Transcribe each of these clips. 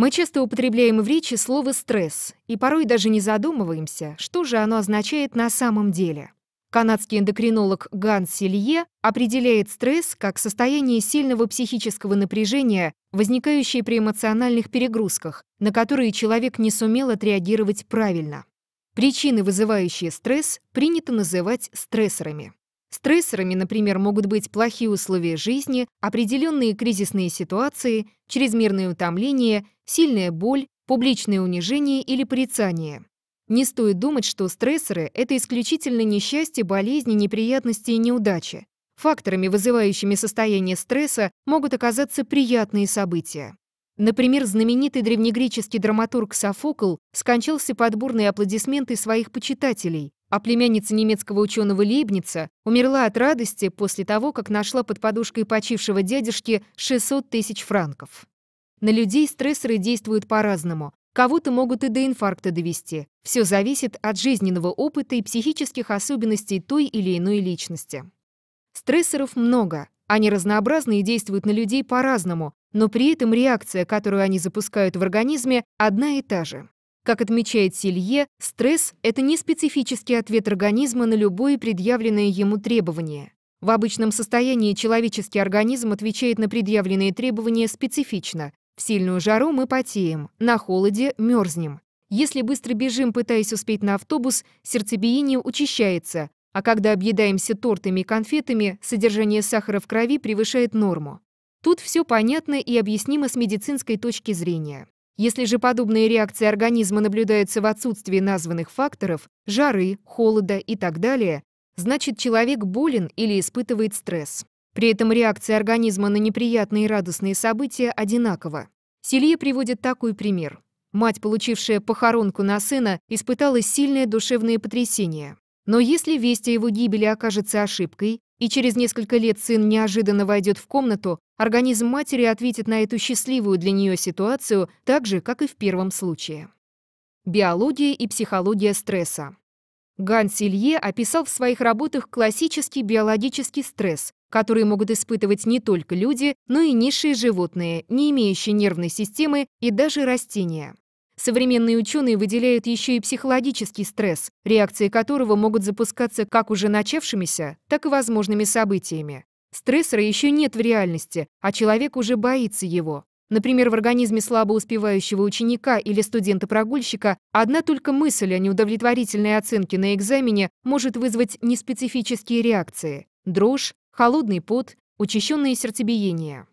Мы часто употребляем в речи слово «стресс» и порой даже не задумываемся, что же оно означает на самом деле. Канадский эндокринолог Ган Силье определяет стресс как состояние сильного психического напряжения, возникающее при эмоциональных перегрузках, на которые человек не сумел отреагировать правильно. Причины, вызывающие стресс, принято называть стрессорами. Стрессорами, например, могут быть плохие условия жизни, определенные кризисные ситуации, чрезмерное утомление, сильная боль, публичное унижение или порицание. Не стоит думать, что стрессоры — это исключительно несчастье, болезни, неприятности и неудачи. Факторами, вызывающими состояние стресса, могут оказаться приятные события. Например, знаменитый древнегреческий драматург Софокл скончался под бурные аплодисменты своих почитателей, а племянница немецкого ученого Лейбница умерла от радости после того, как нашла под подушкой почившего дядюшки 600 тысяч франков. На людей стрессоры действуют по-разному. Кого-то могут и до инфаркта довести. Все зависит от жизненного опыта и психических особенностей той или иной личности. Стрессоров много. Они разнообразны и действуют на людей по-разному, но при этом реакция, которую они запускают в организме, одна и та же. Как отмечает Силье, стресс – это не специфический ответ организма на любое предъявленное ему требование. В обычном состоянии человеческий организм отвечает на предъявленные требования специфично, в сильную жару мы потеем, на холоде мерзнем. Если быстро бежим, пытаясь успеть на автобус, сердцебиение учащается, а когда объедаемся тортами и конфетами, содержание сахара в крови превышает норму. Тут все понятно и объяснимо с медицинской точки зрения. Если же подобные реакции организма наблюдаются в отсутствии названных факторов – жары, холода и так далее, значит человек болен или испытывает стресс. При этом реакция организма на неприятные и радостные события одинакова. Селье приводит такой пример. Мать, получившая похоронку на сына, испытала сильное душевное потрясение. Но если весть о его гибели окажется ошибкой, и через несколько лет сын неожиданно войдет в комнату, организм матери ответит на эту счастливую для нее ситуацию так же, как и в первом случае. Биология и психология стресса. Ган Силье описал в своих работах классический биологический стресс, которые могут испытывать не только люди, но и низшие животные, не имеющие нервной системы и даже растения. Современные ученые выделяют еще и психологический стресс, реакции которого могут запускаться как уже начавшимися, так и возможными событиями. Стрессора еще нет в реальности, а человек уже боится его. Например, в организме слабо успевающего ученика или студента-прогульщика одна только мысль о неудовлетворительной оценке на экзамене может вызвать неспецифические реакции – дрожь, холодный пот, учащенное сердцебиение.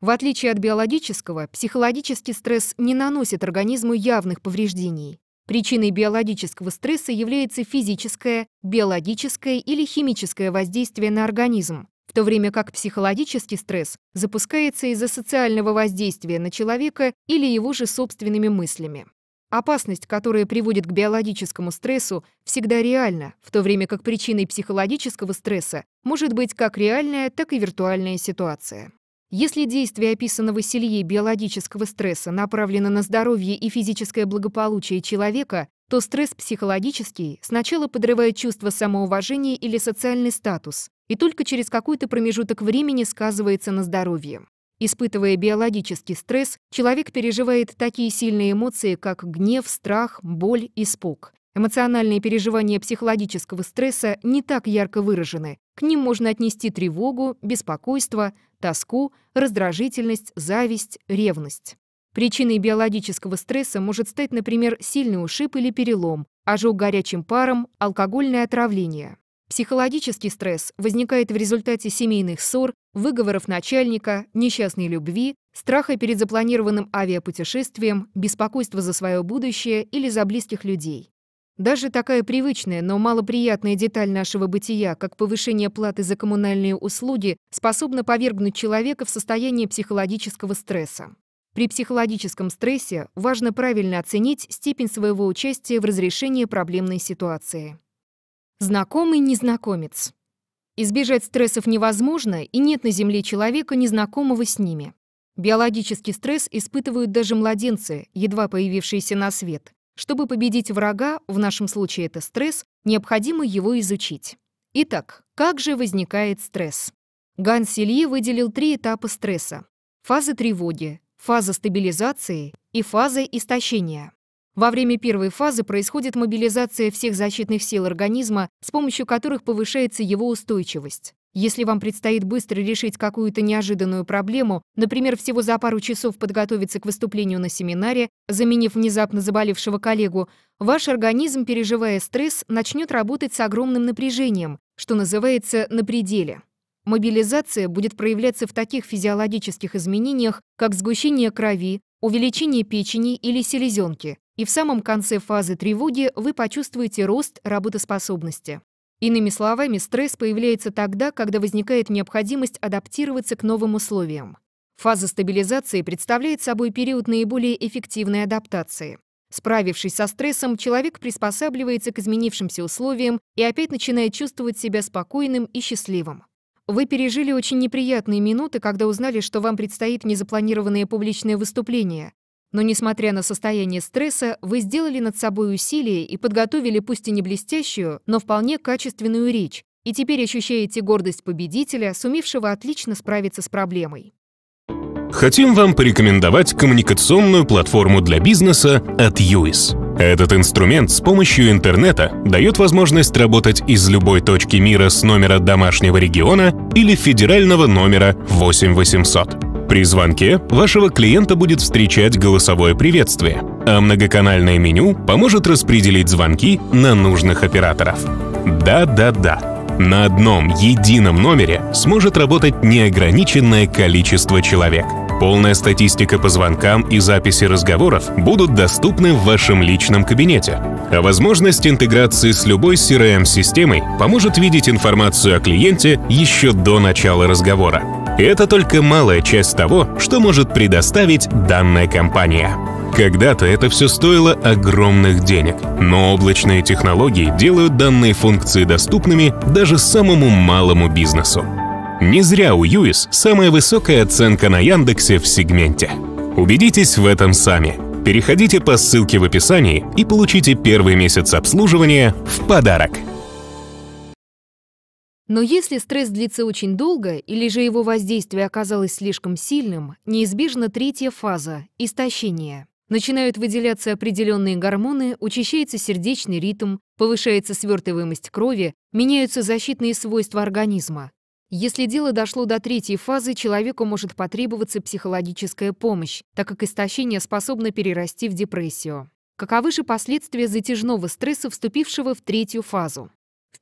В отличие от биологического, психологический стресс не наносит организму явных повреждений. Причиной биологического стресса является физическое, биологическое или химическое воздействие на организм, в то время как психологический стресс запускается из-за социального воздействия на человека или его же собственными мыслями. Опасность, которая приводит к биологическому стрессу, всегда реальна, в то время как причиной психологического стресса может быть как реальная, так и виртуальная ситуация. Если действие описанного Селье биологического стресса направлено на здоровье и физическое благополучие человека, то стресс психологический сначала подрывает чувство самоуважения или социальный статус и только через какой-то промежуток времени сказывается на здоровье. Испытывая биологический стресс, человек переживает такие сильные эмоции, как гнев, страх, боль, испуг. Эмоциональные переживания психологического стресса не так ярко выражены. К ним можно отнести тревогу, беспокойство, тоску, раздражительность, зависть, ревность. Причиной биологического стресса может стать, например, сильный ушиб или перелом, ожог горячим паром, алкогольное отравление. Психологический стресс возникает в результате семейных ссор, выговоров начальника, несчастной любви, страха перед запланированным авиапутешествием, беспокойства за свое будущее или за близких людей. Даже такая привычная, но малоприятная деталь нашего бытия, как повышение платы за коммунальные услуги, способна повергнуть человека в состояние психологического стресса. При психологическом стрессе важно правильно оценить степень своего участия в разрешении проблемной ситуации. Знакомый незнакомец. Избежать стрессов невозможно, и нет на Земле человека, незнакомого с ними. Биологический стресс испытывают даже младенцы, едва появившиеся на свет. Чтобы победить врага, в нашем случае это стресс, необходимо его изучить. Итак, как же возникает стресс? Ган Селье выделил три этапа стресса. Фаза тревоги, фаза стабилизации и фаза истощения. Во время первой фазы происходит мобилизация всех защитных сил организма, с помощью которых повышается его устойчивость. Если вам предстоит быстро решить какую-то неожиданную проблему, например, всего за пару часов подготовиться к выступлению на семинаре, заменив внезапно заболевшего коллегу, ваш организм, переживая стресс, начнет работать с огромным напряжением, что называется «на пределе». Мобилизация будет проявляться в таких физиологических изменениях, как сгущение крови, увеличение печени или селезенки, и в самом конце фазы тревоги вы почувствуете рост работоспособности. Иными словами, стресс появляется тогда, когда возникает необходимость адаптироваться к новым условиям. Фаза стабилизации представляет собой период наиболее эффективной адаптации. Справившись со стрессом, человек приспосабливается к изменившимся условиям и опять начинает чувствовать себя спокойным и счастливым. Вы пережили очень неприятные минуты, когда узнали, что вам предстоит незапланированное публичное выступление, но, несмотря на состояние стресса, вы сделали над собой усилие и подготовили пусть и не блестящую, но вполне качественную речь, и теперь ощущаете гордость победителя, сумевшего отлично справиться с проблемой. Хотим вам порекомендовать коммуникационную платформу для бизнеса от UIS. Этот инструмент с помощью интернета дает возможность работать из любой точки мира с номера домашнего региона или федерального номера 8800. При звонке вашего клиента будет встречать голосовое приветствие, а многоканальное меню поможет распределить звонки на нужных операторов. Да-да-да. На одном едином номере сможет работать неограниченное количество человек. Полная статистика по звонкам и записи разговоров будут доступны в вашем личном кабинете. А возможность интеграции с любой CRM-системой поможет видеть информацию о клиенте еще до начала разговора. Это только малая часть того, что может предоставить данная компания. Когда-то это все стоило огромных денег, но облачные технологии делают данные функции доступными даже самому малому бизнесу. Не зря у Юис самая высокая оценка на Яндексе в сегменте. Убедитесь в этом сами. Переходите по ссылке в описании и получите первый месяц обслуживания в подарок. Но если стресс длится очень долго или же его воздействие оказалось слишком сильным, неизбежна третья фаза – истощение. Начинают выделяться определенные гормоны, учащается сердечный ритм, повышается свертываемость крови, меняются защитные свойства организма. Если дело дошло до третьей фазы, человеку может потребоваться психологическая помощь, так как истощение способно перерасти в депрессию. Каковы же последствия затяжного стресса, вступившего в третью фазу?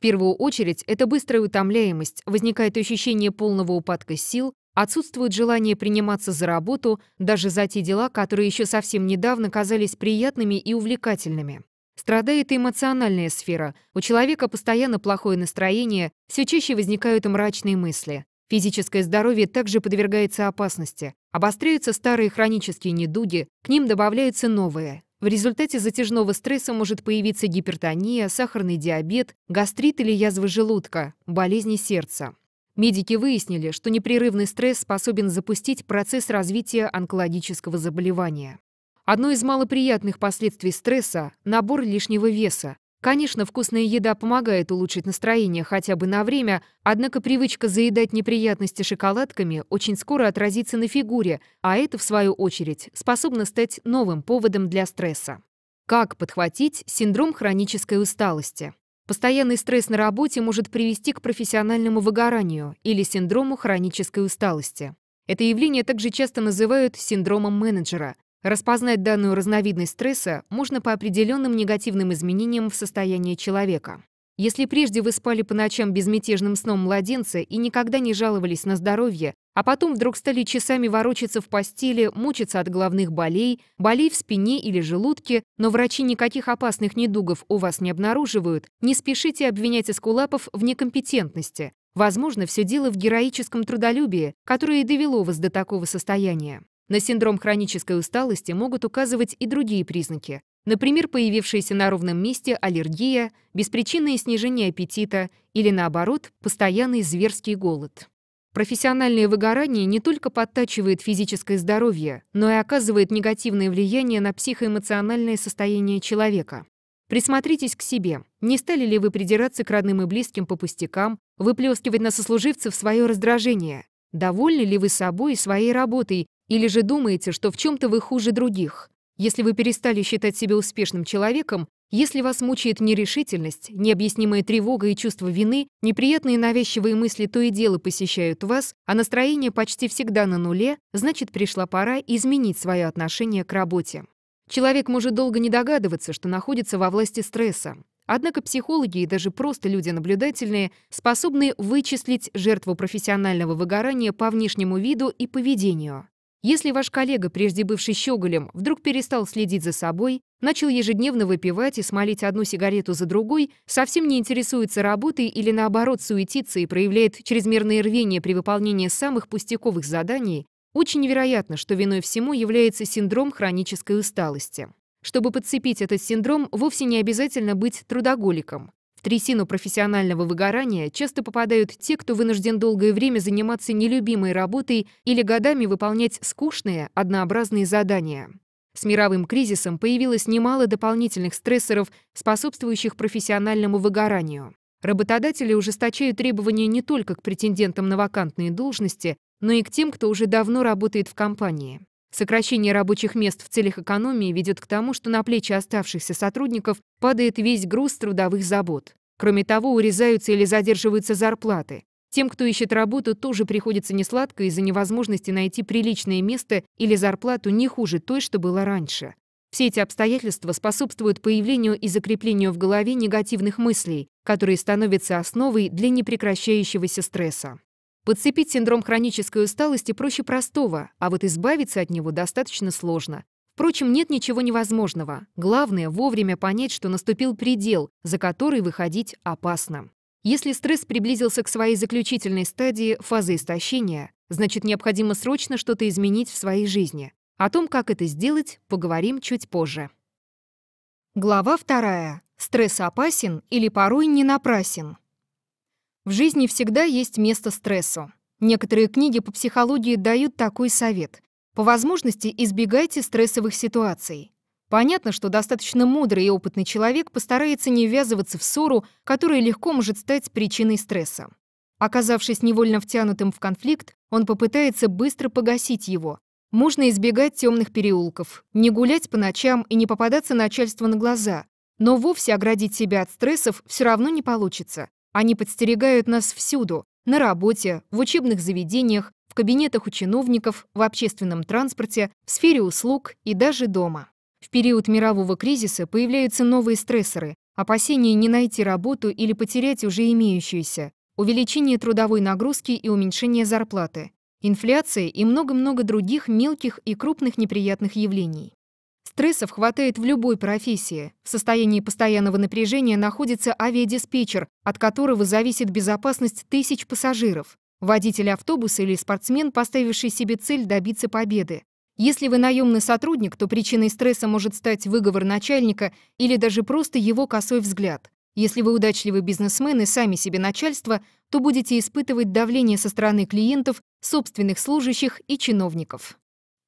первую очередь, это быстрая утомляемость, возникает ощущение полного упадка сил, отсутствует желание приниматься за работу, даже за те дела, которые еще совсем недавно казались приятными и увлекательными. Страдает эмоциональная сфера. У человека постоянно плохое настроение, все чаще возникают мрачные мысли. Физическое здоровье также подвергается опасности. Обостряются старые хронические недуги, к ним добавляются новые. В результате затяжного стресса может появиться гипертония, сахарный диабет, гастрит или язвы желудка, болезни сердца. Медики выяснили, что непрерывный стресс способен запустить процесс развития онкологического заболевания. Одно из малоприятных последствий стресса – набор лишнего веса, Конечно, вкусная еда помогает улучшить настроение хотя бы на время, однако привычка заедать неприятности шоколадками очень скоро отразится на фигуре, а это, в свою очередь, способно стать новым поводом для стресса. Как подхватить синдром хронической усталости? Постоянный стресс на работе может привести к профессиональному выгоранию или синдрому хронической усталости. Это явление также часто называют синдромом менеджера. Распознать данную разновидность стресса можно по определенным негативным изменениям в состоянии человека. Если прежде вы спали по ночам безмятежным сном младенца и никогда не жаловались на здоровье, а потом вдруг стали часами ворочаться в постели, мучиться от головных болей, болей в спине или желудке, но врачи никаких опасных недугов у вас не обнаруживают, не спешите обвинять эскулапов в некомпетентности. Возможно, все дело в героическом трудолюбии, которое и довело вас до такого состояния. На синдром хронической усталости могут указывать и другие признаки, например, появившаяся на ровном месте аллергия, беспричинное снижение аппетита или, наоборот, постоянный зверский голод. Профессиональное выгорание не только подтачивает физическое здоровье, но и оказывает негативное влияние на психоэмоциональное состояние человека. Присмотритесь к себе. Не стали ли вы придираться к родным и близким по пустякам, выплескивать на сослуживцев свое раздражение? Довольны ли вы собой и своей работой или же думаете, что в чем-то вы хуже других? Если вы перестали считать себя успешным человеком, если вас мучает нерешительность, необъяснимая тревога и чувство вины, неприятные навязчивые мысли то и дело посещают вас, а настроение почти всегда на нуле, значит, пришла пора изменить свое отношение к работе. Человек может долго не догадываться, что находится во власти стресса. Однако психологи и даже просто люди наблюдательные способны вычислить жертву профессионального выгорания по внешнему виду и поведению. Если ваш коллега, прежде бывший щеголем, вдруг перестал следить за собой, начал ежедневно выпивать и смолить одну сигарету за другой, совсем не интересуется работой или, наоборот, суетится и проявляет чрезмерное рвение при выполнении самых пустяковых заданий, очень вероятно, что виной всему является синдром хронической усталости. Чтобы подцепить этот синдром, вовсе не обязательно быть трудоголиком. В трясину профессионального выгорания часто попадают те, кто вынужден долгое время заниматься нелюбимой работой или годами выполнять скучные, однообразные задания. С мировым кризисом появилось немало дополнительных стрессоров, способствующих профессиональному выгоранию. Работодатели ужесточают требования не только к претендентам на вакантные должности, но и к тем, кто уже давно работает в компании. Сокращение рабочих мест в целях экономии ведет к тому, что на плечи оставшихся сотрудников падает весь груз трудовых забот. Кроме того, урезаются или задерживаются зарплаты. Тем, кто ищет работу, тоже приходится несладко из-за невозможности найти приличное место или зарплату не хуже той, что была раньше. Все эти обстоятельства способствуют появлению и закреплению в голове негативных мыслей, которые становятся основой для непрекращающегося стресса. Подцепить синдром хронической усталости проще простого, а вот избавиться от него достаточно сложно. Впрочем, нет ничего невозможного. Главное — вовремя понять, что наступил предел, за который выходить опасно. Если стресс приблизился к своей заключительной стадии фазы истощения, значит, необходимо срочно что-то изменить в своей жизни. О том, как это сделать, поговорим чуть позже. Глава вторая. Стресс опасен или порой не напрасен. В жизни всегда есть место стрессу. Некоторые книги по психологии дают такой совет. По возможности избегайте стрессовых ситуаций. Понятно, что достаточно мудрый и опытный человек постарается не ввязываться в ссору, которая легко может стать причиной стресса. Оказавшись невольно втянутым в конфликт, он попытается быстро погасить его. Можно избегать темных переулков, не гулять по ночам и не попадаться начальству на глаза, но вовсе оградить себя от стрессов все равно не получится. Они подстерегают нас всюду, на работе, в учебных заведениях, в кабинетах у чиновников, в общественном транспорте, в сфере услуг и даже дома. В период мирового кризиса появляются новые стрессоры, опасения не найти работу или потерять уже имеющуюся, увеличение трудовой нагрузки и уменьшение зарплаты, инфляция и много-много других мелких и крупных неприятных явлений. Стрессов хватает в любой профессии. В состоянии постоянного напряжения находится авиадиспетчер, от которого зависит безопасность тысяч пассажиров. Водитель автобуса или спортсмен, поставивший себе цель добиться победы. Если вы наемный сотрудник, то причиной стресса может стать выговор начальника или даже просто его косой взгляд. Если вы удачливый бизнесмен и сами себе начальство, то будете испытывать давление со стороны клиентов, собственных служащих и чиновников.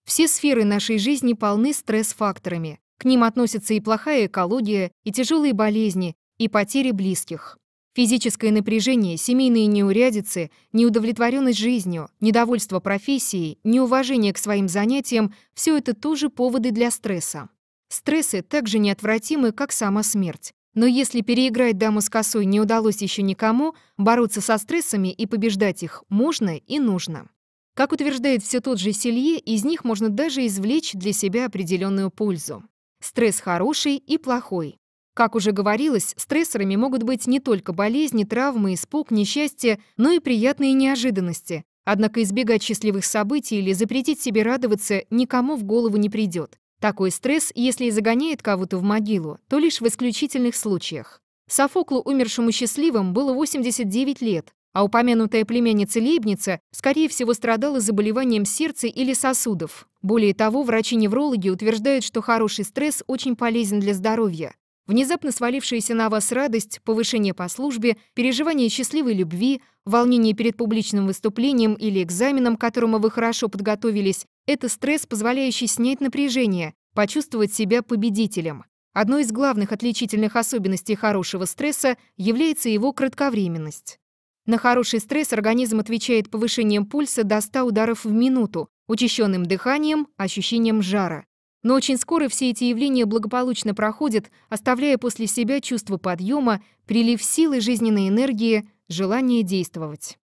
Все сферы нашей жизни полны стресс-факторами. К ним относятся и плохая экология, и тяжелые болезни, и потери близких. Физическое напряжение, семейные неурядицы, неудовлетворенность жизнью, недовольство профессией, неуважение к своим занятиям – все это тоже поводы для стресса. Стрессы также неотвратимы, как сама смерть. Но если переиграть даму с косой не удалось еще никому, бороться со стрессами и побеждать их можно и нужно. Как утверждает все тот же Селье, из них можно даже извлечь для себя определенную пользу. Стресс хороший и плохой. Как уже говорилось, стрессорами могут быть не только болезни, травмы, испуг, несчастье, но и приятные неожиданности. Однако избегать счастливых событий или запретить себе радоваться никому в голову не придет. Такой стресс, если и загоняет кого-то в могилу, то лишь в исключительных случаях. Софоклу, умершему счастливым, было 89 лет а упомянутая племянница-лейбница, скорее всего, страдала заболеванием сердца или сосудов. Более того, врачи-неврологи утверждают, что хороший стресс очень полезен для здоровья. Внезапно свалившаяся на вас радость, повышение по службе, переживание счастливой любви, волнение перед публичным выступлением или экзаменом, к которому вы хорошо подготовились – это стресс, позволяющий снять напряжение, почувствовать себя победителем. Одной из главных отличительных особенностей хорошего стресса является его кратковременность. На хороший стресс организм отвечает повышением пульса до 100 ударов в минуту, учащенным дыханием, ощущением жара. Но очень скоро все эти явления благополучно проходят, оставляя после себя чувство подъема, прилив силы жизненной энергии, желание действовать.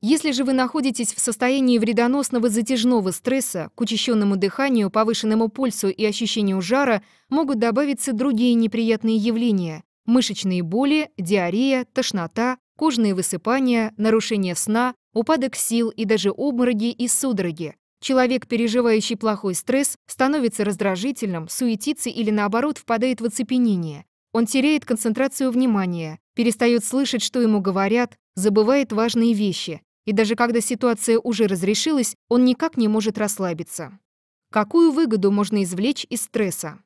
Если же вы находитесь в состоянии вредоносного затяжного стресса, к учащенному дыханию, повышенному пульсу и ощущению жара могут добавиться другие неприятные явления – мышечные боли, диарея, тошнота, кожные высыпания, нарушение сна, упадок сил и даже обмороги и судороги. Человек, переживающий плохой стресс, становится раздражительным, суетится или наоборот впадает в оцепенение. Он теряет концентрацию внимания, перестает слышать, что ему говорят, забывает важные вещи. И даже когда ситуация уже разрешилась, он никак не может расслабиться. Какую выгоду можно извлечь из стресса?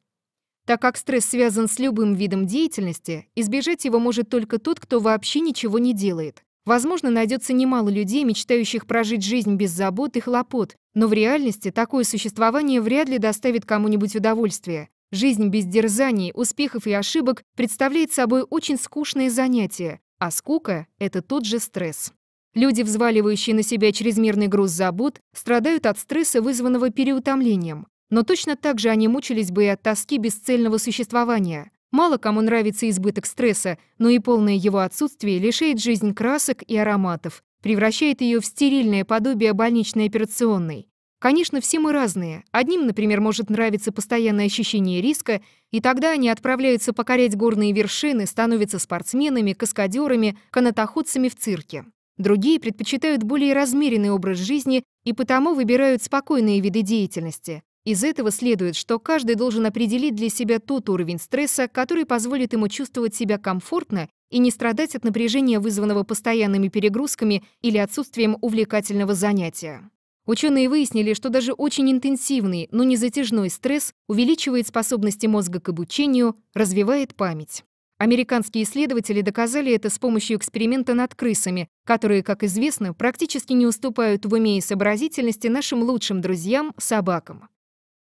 Так как стресс связан с любым видом деятельности, избежать его может только тот, кто вообще ничего не делает. Возможно, найдется немало людей, мечтающих прожить жизнь без забот и хлопот, но в реальности такое существование вряд ли доставит кому-нибудь удовольствие. Жизнь без дерзаний, успехов и ошибок представляет собой очень скучное занятие, а скука — это тот же стресс. Люди, взваливающие на себя чрезмерный груз забот, страдают от стресса, вызванного переутомлением. Но точно так же они мучились бы и от тоски бесцельного существования. Мало кому нравится избыток стресса, но и полное его отсутствие лишает жизнь красок и ароматов, превращает ее в стерильное подобие больничной операционной. Конечно, все мы разные. Одним, например, может нравиться постоянное ощущение риска, и тогда они отправляются покорять горные вершины, становятся спортсменами, каскадерами, канатоходцами в цирке. Другие предпочитают более размеренный образ жизни и потому выбирают спокойные виды деятельности. Из этого следует, что каждый должен определить для себя тот уровень стресса, который позволит ему чувствовать себя комфортно и не страдать от напряжения, вызванного постоянными перегрузками или отсутствием увлекательного занятия. Ученые выяснили, что даже очень интенсивный, но не затяжной стресс увеличивает способности мозга к обучению, развивает память. Американские исследователи доказали это с помощью эксперимента над крысами, которые, как известно, практически не уступают в уме и сообразительности нашим лучшим друзьям – собакам.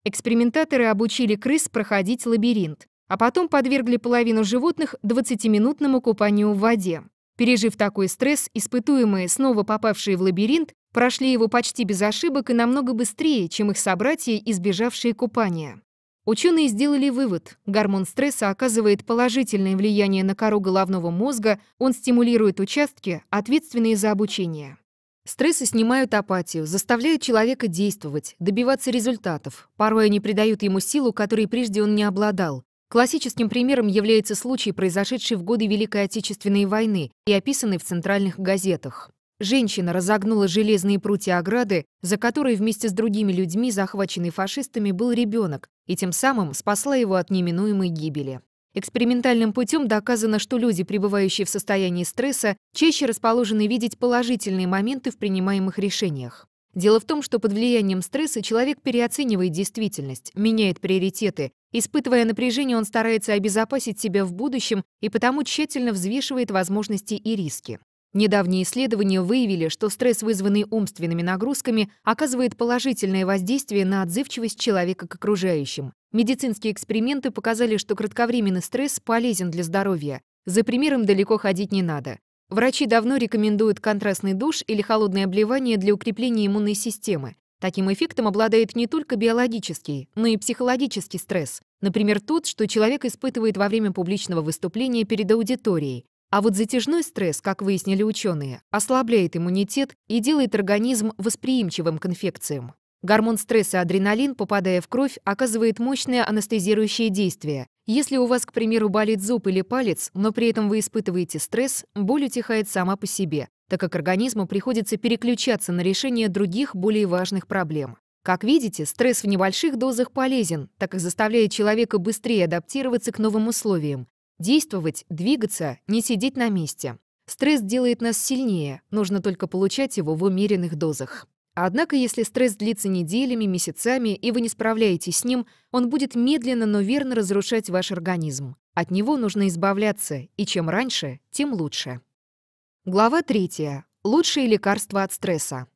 Экспериментаторы обучили крыс проходить лабиринт, а потом подвергли половину животных 20-минутному купанию в воде. Пережив такой стресс, испытуемые, снова попавшие в лабиринт, прошли его почти без ошибок и намного быстрее, чем их собратья, избежавшие купания. Ученые сделали вывод, гормон стресса оказывает положительное влияние на кору головного мозга, он стимулирует участки, ответственные за обучение. Стрессы снимают апатию, заставляют человека действовать, добиваться результатов. Порой они придают ему силу, которой прежде он не обладал. Классическим примером является случай, произошедший в годы Великой Отечественной войны и описанный в центральных газетах. Женщина разогнула железные прутья ограды, за которой вместе с другими людьми, захваченный фашистами, был ребенок, и тем самым спасла его от неминуемой гибели. Экспериментальным путем доказано, что люди, пребывающие в состоянии стресса, чаще расположены видеть положительные моменты в принимаемых решениях. Дело в том, что под влиянием стресса человек переоценивает действительность, меняет приоритеты. Испытывая напряжение, он старается обезопасить себя в будущем и потому тщательно взвешивает возможности и риски. Недавние исследования выявили, что стресс, вызванный умственными нагрузками, оказывает положительное воздействие на отзывчивость человека к окружающим. Медицинские эксперименты показали, что кратковременный стресс полезен для здоровья. За примером далеко ходить не надо. Врачи давно рекомендуют контрастный душ или холодное обливание для укрепления иммунной системы. Таким эффектом обладает не только биологический, но и психологический стресс. Например, тот, что человек испытывает во время публичного выступления перед аудиторией, а вот затяжной стресс, как выяснили ученые, ослабляет иммунитет и делает организм восприимчивым к инфекциям. Гормон стресса адреналин, попадая в кровь, оказывает мощное анестезирующее действие. Если у вас, к примеру, болит зуб или палец, но при этом вы испытываете стресс, боль утихает сама по себе, так как организму приходится переключаться на решение других более важных проблем. Как видите, стресс в небольших дозах полезен, так как заставляет человека быстрее адаптироваться к новым условиям, Действовать, двигаться, не сидеть на месте. Стресс делает нас сильнее, нужно только получать его в умеренных дозах. Однако, если стресс длится неделями, месяцами, и вы не справляетесь с ним, он будет медленно, но верно разрушать ваш организм. От него нужно избавляться, и чем раньше, тем лучше. Глава третья. Лучшие лекарства от стресса.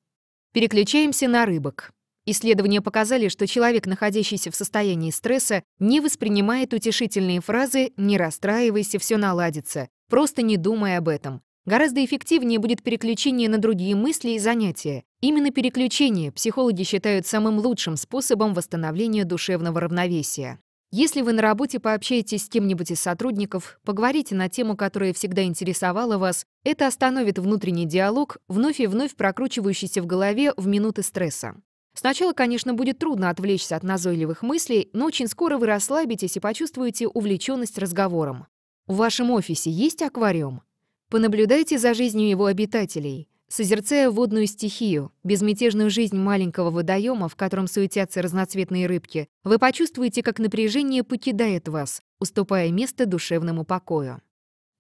Переключаемся на рыбок. Исследования показали, что человек, находящийся в состоянии стресса, не воспринимает утешительные фразы «не расстраивайся, все наладится», просто не думай об этом. Гораздо эффективнее будет переключение на другие мысли и занятия. Именно переключение психологи считают самым лучшим способом восстановления душевного равновесия. Если вы на работе пообщаетесь с кем-нибудь из сотрудников, поговорите на тему, которая всегда интересовала вас, это остановит внутренний диалог, вновь и вновь прокручивающийся в голове в минуты стресса. Сначала, конечно, будет трудно отвлечься от назойливых мыслей, но очень скоро вы расслабитесь и почувствуете увлеченность разговором. В вашем офисе есть аквариум? Понаблюдайте за жизнью его обитателей. Созерцая водную стихию, безмятежную жизнь маленького водоема, в котором суетятся разноцветные рыбки, вы почувствуете, как напряжение покидает вас, уступая место душевному покою.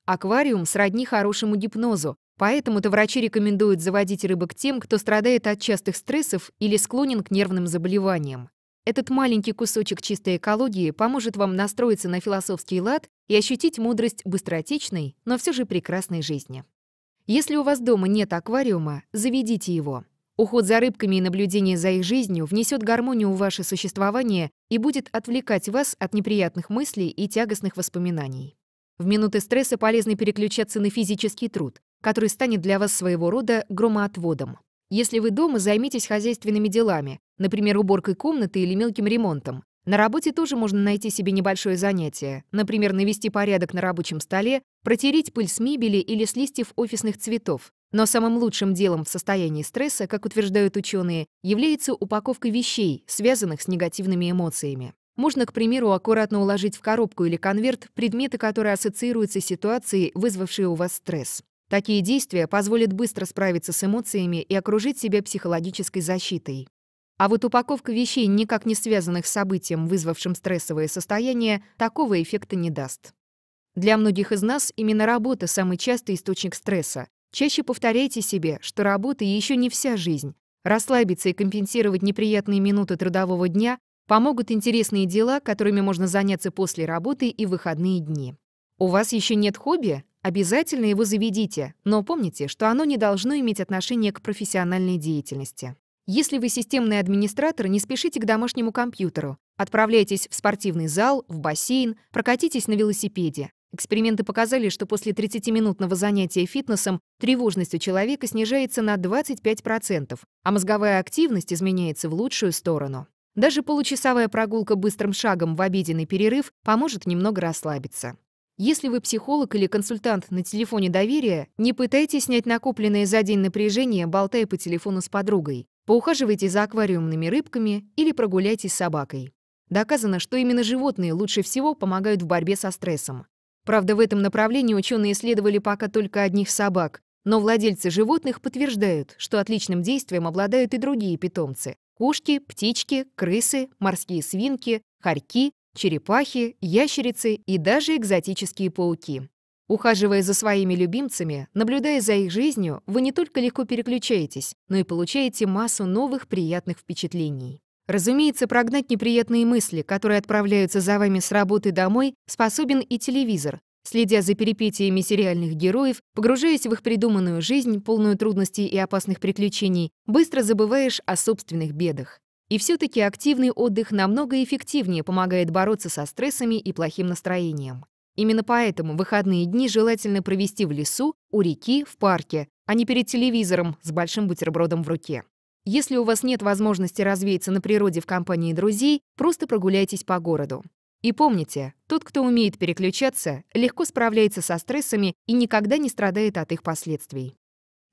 Аквариум сродни хорошему гипнозу, Поэтому-то врачи рекомендуют заводить рыбок тем, кто страдает от частых стрессов или склонен к нервным заболеваниям. Этот маленький кусочек чистой экологии поможет вам настроиться на философский лад и ощутить мудрость быстротечной, но все же прекрасной жизни. Если у вас дома нет аквариума, заведите его. Уход за рыбками и наблюдение за их жизнью внесет гармонию в ваше существование и будет отвлекать вас от неприятных мыслей и тягостных воспоминаний. В минуты стресса полезно переключаться на физический труд который станет для вас своего рода громоотводом. Если вы дома, займитесь хозяйственными делами, например, уборкой комнаты или мелким ремонтом. На работе тоже можно найти себе небольшое занятие, например, навести порядок на рабочем столе, протереть пыль с мебели или с листьев офисных цветов. Но самым лучшим делом в состоянии стресса, как утверждают ученые, является упаковка вещей, связанных с негативными эмоциями. Можно, к примеру, аккуратно уложить в коробку или конверт предметы, которые ассоциируются с ситуацией, вызвавшей у вас стресс. Такие действия позволят быстро справиться с эмоциями и окружить себя психологической защитой. А вот упаковка вещей, никак не связанных с событием, вызвавшим стрессовое состояние, такого эффекта не даст. Для многих из нас именно работа – самый частый источник стресса. Чаще повторяйте себе, что работа еще не вся жизнь. Расслабиться и компенсировать неприятные минуты трудового дня помогут интересные дела, которыми можно заняться после работы и выходные дни. У вас еще нет хобби? Обязательно его заведите, но помните, что оно не должно иметь отношения к профессиональной деятельности. Если вы системный администратор, не спешите к домашнему компьютеру. Отправляйтесь в спортивный зал, в бассейн, прокатитесь на велосипеде. Эксперименты показали, что после 30-минутного занятия фитнесом тревожность у человека снижается на 25%, а мозговая активность изменяется в лучшую сторону. Даже получасовая прогулка быстрым шагом в обеденный перерыв поможет немного расслабиться. Если вы психолог или консультант на телефоне доверия, не пытайтесь снять накопленное за день напряжение, болтая по телефону с подругой. Поухаживайте за аквариумными рыбками или прогуляйтесь с собакой. Доказано, что именно животные лучше всего помогают в борьбе со стрессом. Правда, в этом направлении ученые исследовали пока только одних собак, но владельцы животных подтверждают, что отличным действием обладают и другие питомцы – кошки, птички, крысы, морские свинки, хорьки, черепахи, ящерицы и даже экзотические пауки. Ухаживая за своими любимцами, наблюдая за их жизнью, вы не только легко переключаетесь, но и получаете массу новых приятных впечатлений. Разумеется, прогнать неприятные мысли, которые отправляются за вами с работы домой, способен и телевизор, следя за перипетиями сериальных героев, погружаясь в их придуманную жизнь, полную трудностей и опасных приключений, быстро забываешь о собственных бедах. И все-таки активный отдых намного эффективнее помогает бороться со стрессами и плохим настроением. Именно поэтому выходные дни желательно провести в лесу, у реки, в парке, а не перед телевизором с большим бутербродом в руке. Если у вас нет возможности развеяться на природе в компании друзей, просто прогуляйтесь по городу. И помните, тот, кто умеет переключаться, легко справляется со стрессами и никогда не страдает от их последствий.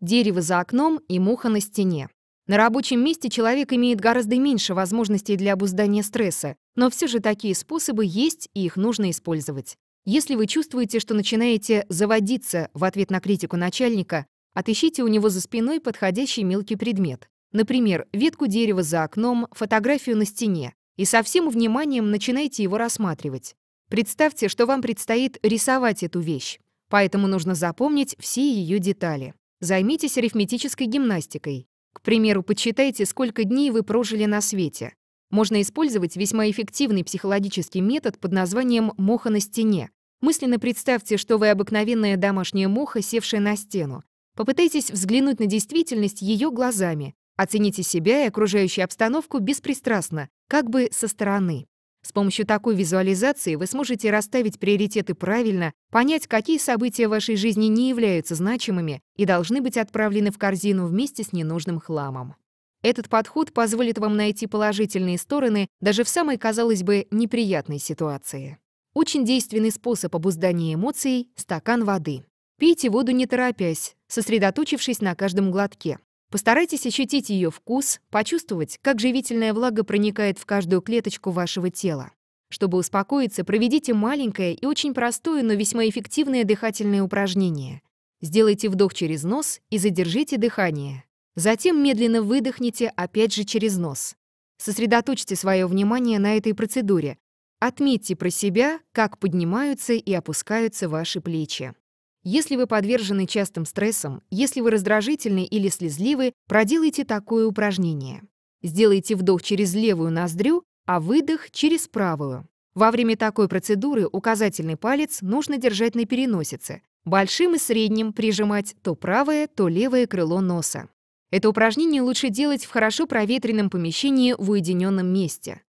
Дерево за окном и муха на стене. На рабочем месте человек имеет гораздо меньше возможностей для обуздания стресса, но все же такие способы есть, и их нужно использовать. Если вы чувствуете, что начинаете заводиться в ответ на критику начальника, отыщите у него за спиной подходящий мелкий предмет. Например, ветку дерева за окном, фотографию на стене. И со всем вниманием начинайте его рассматривать. Представьте, что вам предстоит рисовать эту вещь. Поэтому нужно запомнить все ее детали. Займитесь арифметической гимнастикой. К примеру, подсчитайте, сколько дней вы прожили на свете. Можно использовать весьма эффективный психологический метод под названием «моха на стене». Мысленно представьте, что вы обыкновенная домашняя моха, севшая на стену. Попытайтесь взглянуть на действительность ее глазами. Оцените себя и окружающую обстановку беспристрастно, как бы со стороны. С помощью такой визуализации вы сможете расставить приоритеты правильно, понять, какие события в вашей жизни не являются значимыми и должны быть отправлены в корзину вместе с ненужным хламом. Этот подход позволит вам найти положительные стороны даже в самой, казалось бы, неприятной ситуации. Очень действенный способ обуздания эмоций — стакан воды. Пейте воду не торопясь, сосредоточившись на каждом глотке. Постарайтесь ощутить ее вкус, почувствовать, как живительная влага проникает в каждую клеточку вашего тела. Чтобы успокоиться, проведите маленькое и очень простое, но весьма эффективное дыхательное упражнение. Сделайте вдох через нос и задержите дыхание. Затем медленно выдохните опять же через нос. Сосредоточьте свое внимание на этой процедуре. Отметьте про себя, как поднимаются и опускаются ваши плечи. Если вы подвержены частым стрессам, если вы раздражительны или слезливы, проделайте такое упражнение. Сделайте вдох через левую ноздрю, а выдох через правую. Во время такой процедуры указательный палец нужно держать на переносице, большим и средним прижимать то правое, то левое крыло носа. Это упражнение лучше делать в хорошо проветренном помещении в уединенном месте.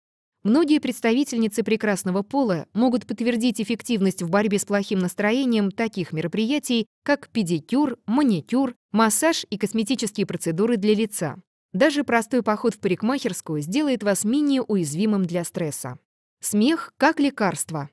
Многие представительницы прекрасного пола могут подтвердить эффективность в борьбе с плохим настроением таких мероприятий, как педикюр, маникюр, массаж и косметические процедуры для лица. Даже простой поход в парикмахерскую сделает вас менее уязвимым для стресса. Смех как лекарство.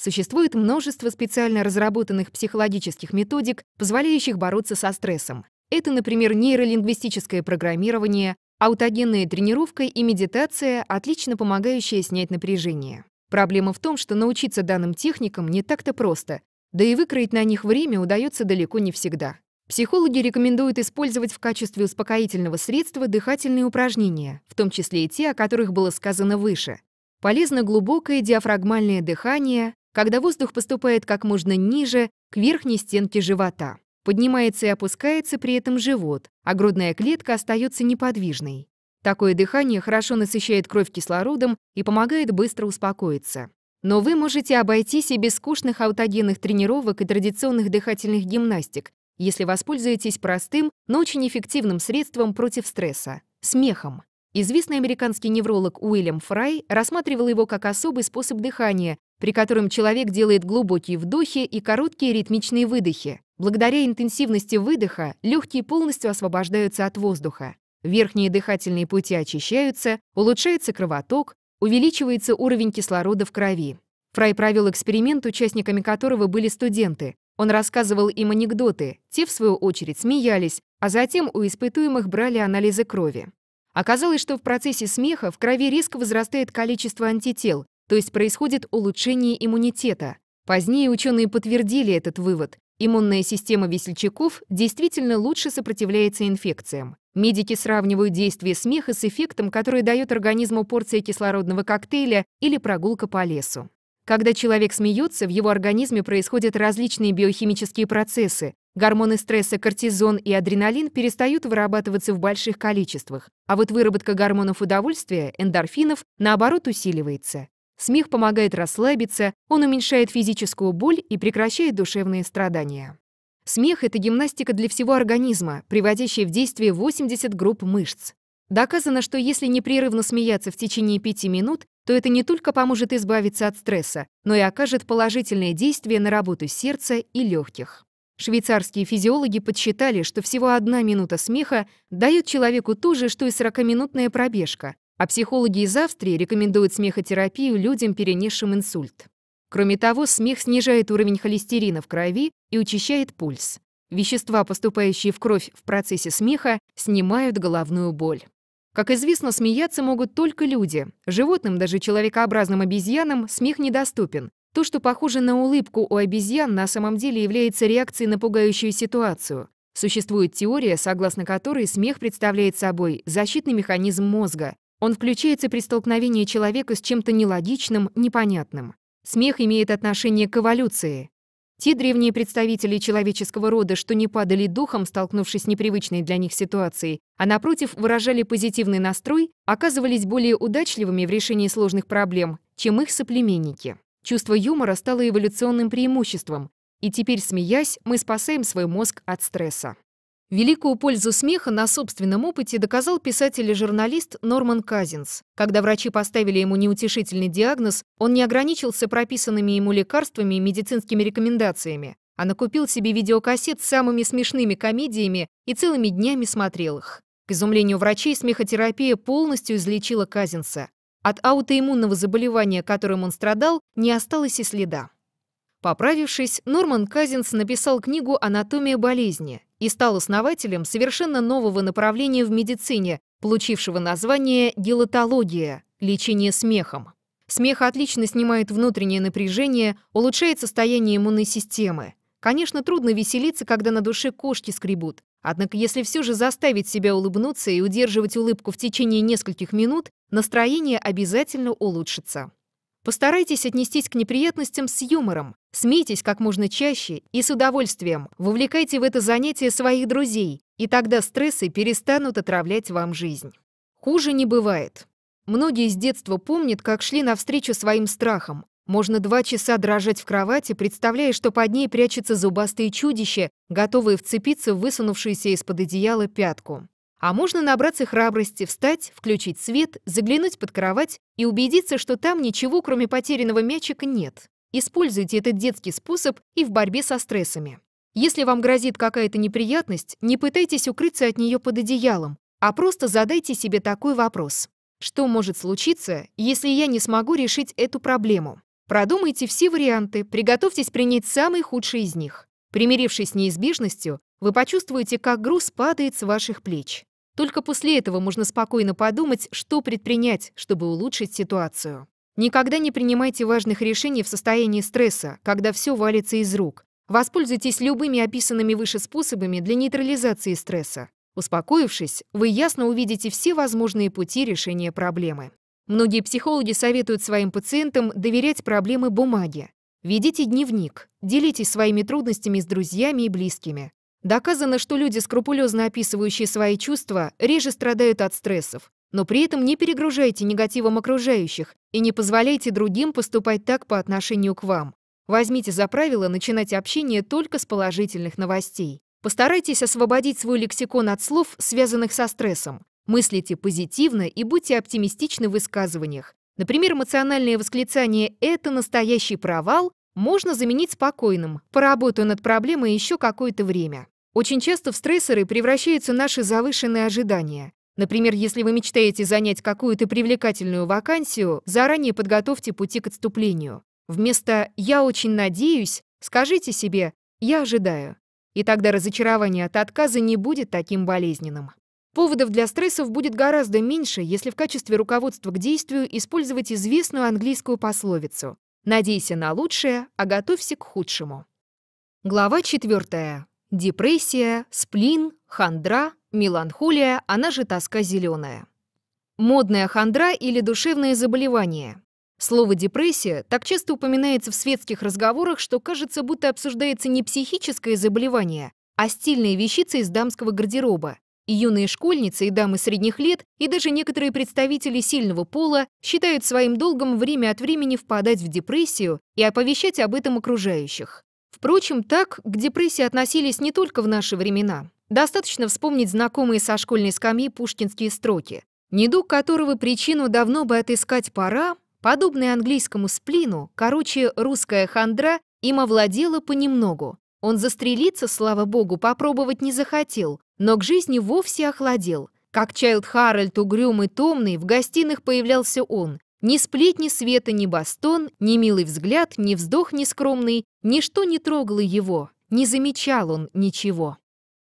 Существует множество специально разработанных психологических методик, позволяющих бороться со стрессом. Это, например, нейролингвистическое программирование, Аутогенная тренировка и медитация – отлично помогающие снять напряжение. Проблема в том, что научиться данным техникам не так-то просто, да и выкроить на них время удается далеко не всегда. Психологи рекомендуют использовать в качестве успокоительного средства дыхательные упражнения, в том числе и те, о которых было сказано выше. Полезно глубокое диафрагмальное дыхание, когда воздух поступает как можно ниже, к верхней стенке живота. Поднимается и опускается при этом живот, а грудная клетка остается неподвижной. Такое дыхание хорошо насыщает кровь кислородом и помогает быстро успокоиться. Но вы можете обойтись и без скучных аутогенных тренировок и традиционных дыхательных гимнастик, если воспользуетесь простым, но очень эффективным средством против стресса – смехом. Известный американский невролог Уильям Фрай рассматривал его как особый способ дыхания, при котором человек делает глубокие вдохи и короткие ритмичные выдохи. Благодаря интенсивности выдоха легкие полностью освобождаются от воздуха. Верхние дыхательные пути очищаются, улучшается кровоток, увеличивается уровень кислорода в крови. Фрай провел эксперимент, участниками которого были студенты. Он рассказывал им анекдоты, те, в свою очередь, смеялись, а затем у испытуемых брали анализы крови. Оказалось, что в процессе смеха в крови резко возрастает количество антител, то есть происходит улучшение иммунитета. Позднее ученые подтвердили этот вывод. Иммунная система весельчаков действительно лучше сопротивляется инфекциям. Медики сравнивают действие смеха с эффектом, который дает организму порция кислородного коктейля или прогулка по лесу. Когда человек смеется, в его организме происходят различные биохимические процессы, Гормоны стресса кортизон и адреналин перестают вырабатываться в больших количествах, а вот выработка гормонов удовольствия, эндорфинов, наоборот усиливается. Смех помогает расслабиться, он уменьшает физическую боль и прекращает душевные страдания. Смех — это гимнастика для всего организма, приводящая в действие 80 групп мышц. Доказано, что если непрерывно смеяться в течение 5 минут, то это не только поможет избавиться от стресса, но и окажет положительное действие на работу сердца и легких. Швейцарские физиологи подсчитали, что всего одна минута смеха дает человеку то же, что и 40-минутная пробежка, а психологи из Австрии рекомендуют смехотерапию людям, перенесшим инсульт. Кроме того, смех снижает уровень холестерина в крови и учащает пульс. Вещества, поступающие в кровь в процессе смеха, снимают головную боль. Как известно, смеяться могут только люди. Животным, даже человекообразным обезьянам, смех недоступен, то, что похоже на улыбку у обезьян, на самом деле является реакцией на пугающую ситуацию. Существует теория, согласно которой смех представляет собой защитный механизм мозга. Он включается при столкновении человека с чем-то нелогичным, непонятным. Смех имеет отношение к эволюции. Те древние представители человеческого рода, что не падали духом, столкнувшись с непривычной для них ситуацией, а напротив выражали позитивный настрой, оказывались более удачливыми в решении сложных проблем, чем их соплеменники. Чувство юмора стало эволюционным преимуществом, и теперь, смеясь, мы спасаем свой мозг от стресса. Великую пользу смеха на собственном опыте доказал писатель и журналист Норман Казинс. Когда врачи поставили ему неутешительный диагноз, он не ограничился прописанными ему лекарствами и медицинскими рекомендациями, а накупил себе видеокассет с самыми смешными комедиями и целыми днями смотрел их. К изумлению врачей, смехотерапия полностью излечила Казинса. От аутоиммунного заболевания, которым он страдал, не осталось и следа. Поправившись, Норман Казинс написал книгу «Анатомия болезни» и стал основателем совершенно нового направления в медицине, получившего название гелатология – лечение смехом. Смех отлично снимает внутреннее напряжение, улучшает состояние иммунной системы. Конечно, трудно веселиться, когда на душе кошки скребут, Однако если все же заставить себя улыбнуться и удерживать улыбку в течение нескольких минут, настроение обязательно улучшится. Постарайтесь отнестись к неприятностям с юмором, смейтесь как можно чаще и с удовольствием вовлекайте в это занятие своих друзей, и тогда стрессы перестанут отравлять вам жизнь. Хуже не бывает. Многие с детства помнят, как шли навстречу своим страхам, можно два часа дрожать в кровати, представляя, что под ней прячется зубастое чудище, готовое вцепиться в высунувшуюся из-под одеяла пятку. А можно набраться храбрости, встать, включить свет, заглянуть под кровать и убедиться, что там ничего, кроме потерянного мячика, нет. Используйте этот детский способ и в борьбе со стрессами. Если вам грозит какая-то неприятность, не пытайтесь укрыться от нее под одеялом, а просто задайте себе такой вопрос. Что может случиться, если я не смогу решить эту проблему? Продумайте все варианты, приготовьтесь принять самый худший из них. Примирившись с неизбежностью, вы почувствуете, как груз падает с ваших плеч. Только после этого можно спокойно подумать, что предпринять, чтобы улучшить ситуацию. Никогда не принимайте важных решений в состоянии стресса, когда все валится из рук. Воспользуйтесь любыми описанными выше способами для нейтрализации стресса. Успокоившись, вы ясно увидите все возможные пути решения проблемы. Многие психологи советуют своим пациентам доверять проблемы бумаге. Ведите дневник, делитесь своими трудностями с друзьями и близкими. Доказано, что люди, скрупулезно описывающие свои чувства, реже страдают от стрессов, но при этом не перегружайте негативом окружающих и не позволяйте другим поступать так по отношению к вам. Возьмите за правило начинать общение только с положительных новостей. Постарайтесь освободить свой лексикон от слов, связанных со стрессом. Мыслите позитивно и будьте оптимистичны в высказываниях. Например, эмоциональное восклицание «это настоящий провал» можно заменить спокойным «поработаю над проблемой еще какое-то время». Очень часто в стрессоры превращаются наши завышенные ожидания. Например, если вы мечтаете занять какую-то привлекательную вакансию, заранее подготовьте пути к отступлению. Вместо «я очень надеюсь» скажите себе «я ожидаю». И тогда разочарование от отказа не будет таким болезненным. Поводов для стрессов будет гораздо меньше, если в качестве руководства к действию использовать известную английскую пословицу «Надейся на лучшее, а готовься к худшему». Глава 4. Депрессия, сплин, хандра, меланхолия, она же тоска зеленая. Модная хандра или душевное заболевание. Слово «депрессия» так часто упоминается в светских разговорах, что кажется, будто обсуждается не психическое заболевание, а стильные вещицы из дамского гардероба. И юные школьницы и дамы средних лет, и даже некоторые представители сильного пола считают своим долгом время от времени впадать в депрессию и оповещать об этом окружающих. Впрочем, так к депрессии относились не только в наши времена. Достаточно вспомнить знакомые со школьной скамьи пушкинские строки. Недуг которого причину давно бы отыскать пора, подобный английскому сплину, короче, русская хандра им овладела понемногу. Он застрелиться, слава богу, попробовать не захотел, но к жизни вовсе охладел. Как Чайлд Харальд угрюмый томный, в гостиных появлялся он. Ни сплетни света, ни бастон, ни милый взгляд, ни вздох нескромный, ничто не трогало его, не замечал он ничего.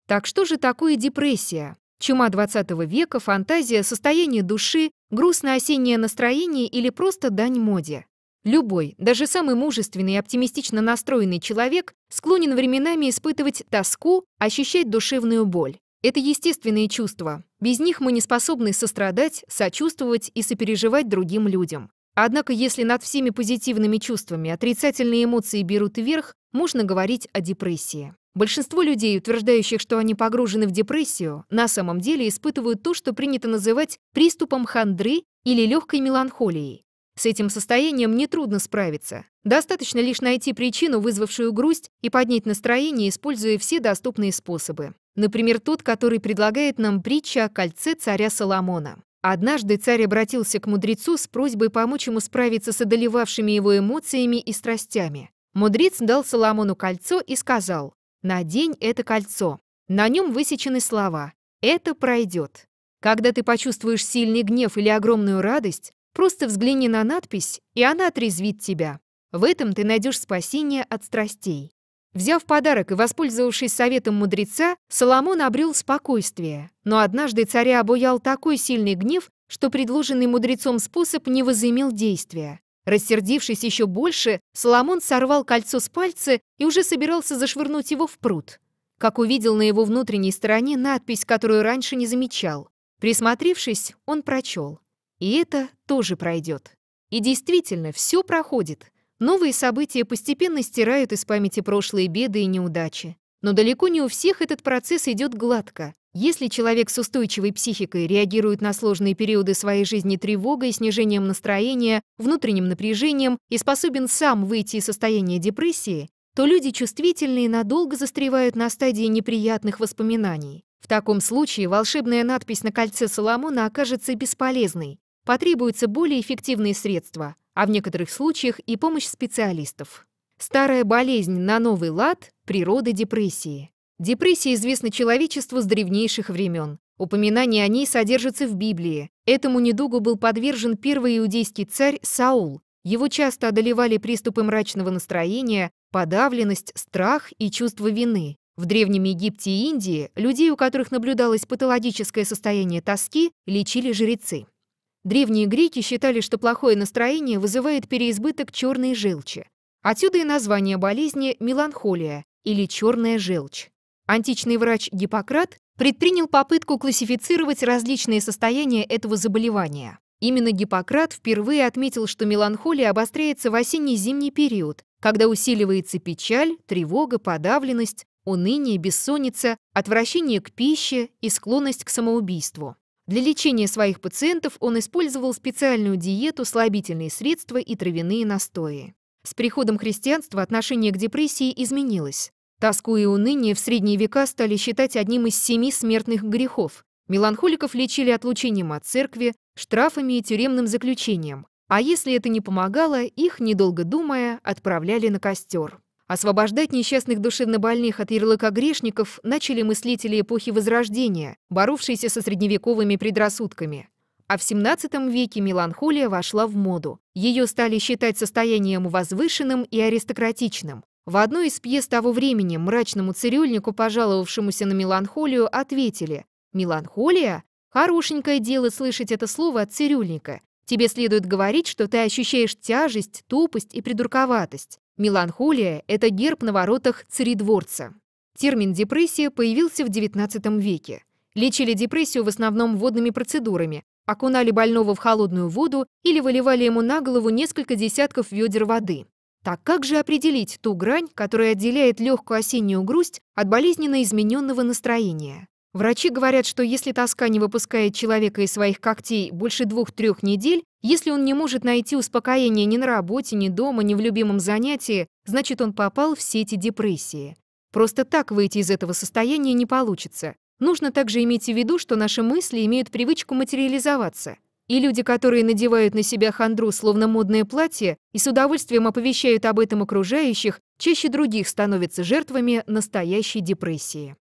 Так что же такое депрессия? Чума 20 века, фантазия, состояние души, грустное осеннее настроение или просто дань моде. Любой, даже самый мужественный и оптимистично настроенный человек склонен временами испытывать тоску, ощущать душевную боль. Это естественные чувства. Без них мы не способны сострадать, сочувствовать и сопереживать другим людям. Однако, если над всеми позитивными чувствами отрицательные эмоции берут верх, можно говорить о депрессии. Большинство людей, утверждающих, что они погружены в депрессию, на самом деле испытывают то, что принято называть приступом хандры или легкой меланхолией. С этим состоянием нетрудно справиться. Достаточно лишь найти причину, вызвавшую грусть, и поднять настроение, используя все доступные способы. Например, тот, который предлагает нам притча о кольце царя Соломона. Однажды царь обратился к мудрецу с просьбой помочь ему справиться с одолевавшими его эмоциями и страстями. Мудрец дал Соломону кольцо и сказал «Надень это кольцо». На нем высечены слова «Это пройдет». Когда ты почувствуешь сильный гнев или огромную радость, просто взгляни на надпись, и она отрезвит тебя. В этом ты найдешь спасение от страстей. Взяв подарок и воспользовавшись советом мудреца, Соломон обрел спокойствие. Но однажды царя обуял такой сильный гнев, что предложенный мудрецом способ не возымел действия. Рассердившись еще больше, Соломон сорвал кольцо с пальца и уже собирался зашвырнуть его в пруд. Как увидел на его внутренней стороне надпись, которую раньше не замечал. Присмотревшись, он прочел. «И это тоже пройдет». И действительно, все проходит. Новые события постепенно стирают из памяти прошлые беды и неудачи. Но далеко не у всех этот процесс идет гладко. Если человек с устойчивой психикой реагирует на сложные периоды своей жизни тревогой, снижением настроения, внутренним напряжением и способен сам выйти из состояния депрессии, то люди чувствительные надолго застревают на стадии неприятных воспоминаний. В таком случае волшебная надпись на кольце Соломона окажется бесполезной. Потребуются более эффективные средства – а в некоторых случаях и помощь специалистов. Старая болезнь на новый лад – природа депрессии. Депрессия известна человечеству с древнейших времен. Упоминание о ней содержится в Библии. Этому недугу был подвержен первый иудейский царь Саул. Его часто одолевали приступы мрачного настроения, подавленность, страх и чувство вины. В Древнем Египте и Индии людей, у которых наблюдалось патологическое состояние тоски, лечили жрецы. Древние греки считали, что плохое настроение вызывает переизбыток черной желчи. Отсюда и название болезни меланхолия или черная желчь. Античный врач Гиппократ предпринял попытку классифицировать различные состояния этого заболевания. Именно Гиппократ впервые отметил, что меланхолия обостряется в осенне-зимний период, когда усиливается печаль, тревога, подавленность, уныние, бессонница, отвращение к пище и склонность к самоубийству. Для лечения своих пациентов он использовал специальную диету, слабительные средства и травяные настои. С приходом христианства отношение к депрессии изменилось. Тоску и уныние в средние века стали считать одним из семи смертных грехов. Меланхоликов лечили отлучением от церкви, штрафами и тюремным заключением. А если это не помогало, их, недолго думая, отправляли на костер. Освобождать несчастных душевнобольных от ярлыка грешников начали мыслители эпохи Возрождения, боровшиеся со средневековыми предрассудками. А в XVII веке меланхолия вошла в моду. Ее стали считать состоянием возвышенным и аристократичным. В одной из пьес того времени мрачному цирюльнику, пожаловавшемуся на меланхолию, ответили «Меланхолия? Хорошенькое дело слышать это слово от цирюльника. Тебе следует говорить, что ты ощущаешь тяжесть, тупость и придурковатость. Меланхолия – это герб на воротах царедворца. Термин «депрессия» появился в XIX веке. Лечили депрессию в основном водными процедурами, окунали больного в холодную воду или выливали ему на голову несколько десятков ведер воды. Так как же определить ту грань, которая отделяет легкую осеннюю грусть от болезненно измененного настроения? Врачи говорят, что если тоска не выпускает человека из своих когтей больше двух-трех недель, если он не может найти успокоение ни на работе, ни дома, ни в любимом занятии, значит, он попал в сети депрессии. Просто так выйти из этого состояния не получится. Нужно также иметь в виду, что наши мысли имеют привычку материализоваться. И люди, которые надевают на себя хандру, словно модное платье, и с удовольствием оповещают об этом окружающих, чаще других становятся жертвами настоящей депрессии.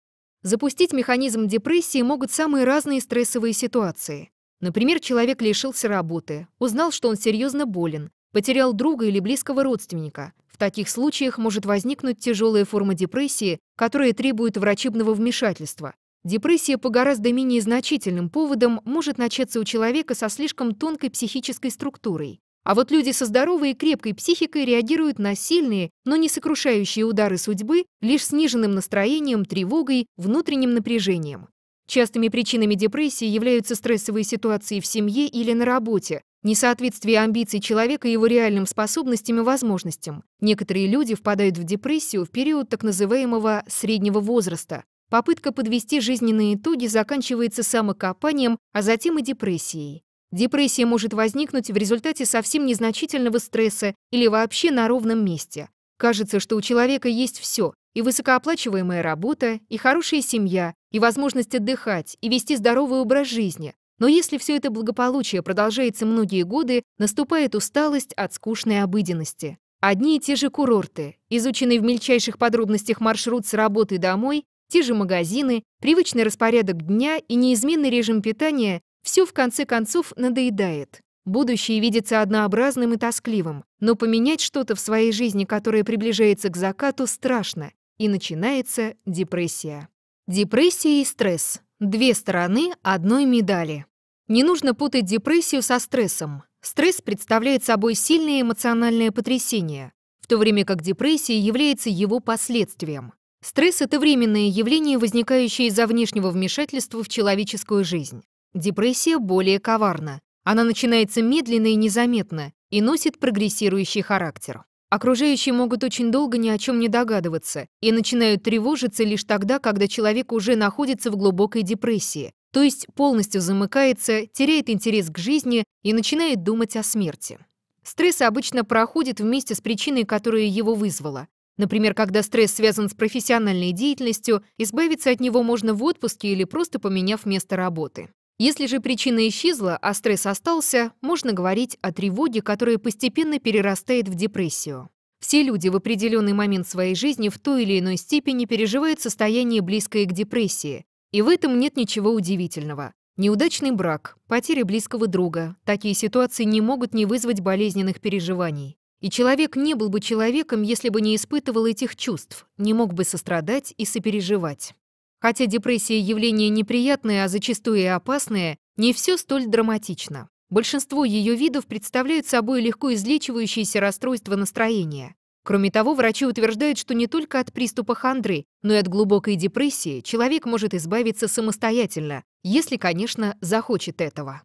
Запустить механизм депрессии могут самые разные стрессовые ситуации. Например, человек лишился работы, узнал, что он серьезно болен, потерял друга или близкого родственника. В таких случаях может возникнуть тяжелая форма депрессии, которая требует врачебного вмешательства. Депрессия по гораздо менее значительным поводам может начаться у человека со слишком тонкой психической структурой. А вот люди со здоровой и крепкой психикой реагируют на сильные, но не сокрушающие удары судьбы лишь сниженным настроением, тревогой, внутренним напряжением. Частыми причинами депрессии являются стрессовые ситуации в семье или на работе, несоответствие амбиций человека его реальным способностям и возможностям. Некоторые люди впадают в депрессию в период так называемого «среднего возраста». Попытка подвести жизненные итоги заканчивается самокопанием, а затем и депрессией. Депрессия может возникнуть в результате совсем незначительного стресса или вообще на ровном месте. Кажется, что у человека есть все, и высокооплачиваемая работа, и хорошая семья, и возможность отдыхать, и вести здоровый образ жизни. Но если все это благополучие продолжается многие годы, наступает усталость от скучной обыденности. Одни и те же курорты, изученный в мельчайших подробностях маршрут с работы домой, те же магазины, привычный распорядок дня и неизменный режим питания все в конце концов надоедает. Будущее видится однообразным и тоскливым, но поменять что-то в своей жизни, которое приближается к закату, страшно, и начинается депрессия. Депрессия и стресс – две стороны одной медали. Не нужно путать депрессию со стрессом. Стресс представляет собой сильное эмоциональное потрясение, в то время как депрессия является его последствием. Стресс – это временное явление, возникающее из-за внешнего вмешательства в человеческую жизнь. Депрессия более коварна. Она начинается медленно и незаметно и носит прогрессирующий характер. Окружающие могут очень долго ни о чем не догадываться и начинают тревожиться лишь тогда, когда человек уже находится в глубокой депрессии, то есть полностью замыкается, теряет интерес к жизни и начинает думать о смерти. Стресс обычно проходит вместе с причиной, которая его вызвала. Например, когда стресс связан с профессиональной деятельностью, избавиться от него можно в отпуске или просто поменяв место работы. Если же причина исчезла, а стресс остался, можно говорить о тревоге, которая постепенно перерастает в депрессию. Все люди в определенный момент своей жизни в той или иной степени переживают состояние, близкое к депрессии. И в этом нет ничего удивительного. Неудачный брак, потеря близкого друга – такие ситуации не могут не вызвать болезненных переживаний. И человек не был бы человеком, если бы не испытывал этих чувств, не мог бы сострадать и сопереживать. Хотя депрессия – явление неприятное, а зачастую и опасное, не все столь драматично. Большинство ее видов представляют собой легко излечивающиеся расстройства настроения. Кроме того, врачи утверждают, что не только от приступа хандры, но и от глубокой депрессии человек может избавиться самостоятельно, если, конечно, захочет этого.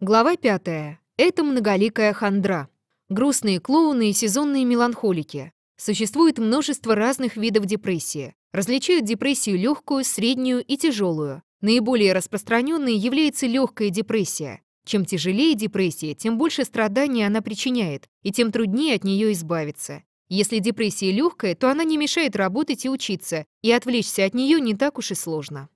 Глава 5. Это многоликая хандра. Грустные клоуны и сезонные меланхолики. Существует множество разных видов депрессии. Различают депрессию легкую, среднюю и тяжелую. Наиболее распространенной является легкая депрессия. Чем тяжелее депрессия, тем больше страданий она причиняет, и тем труднее от нее избавиться. Если депрессия легкая, то она не мешает работать и учиться, и отвлечься от нее не так уж и сложно.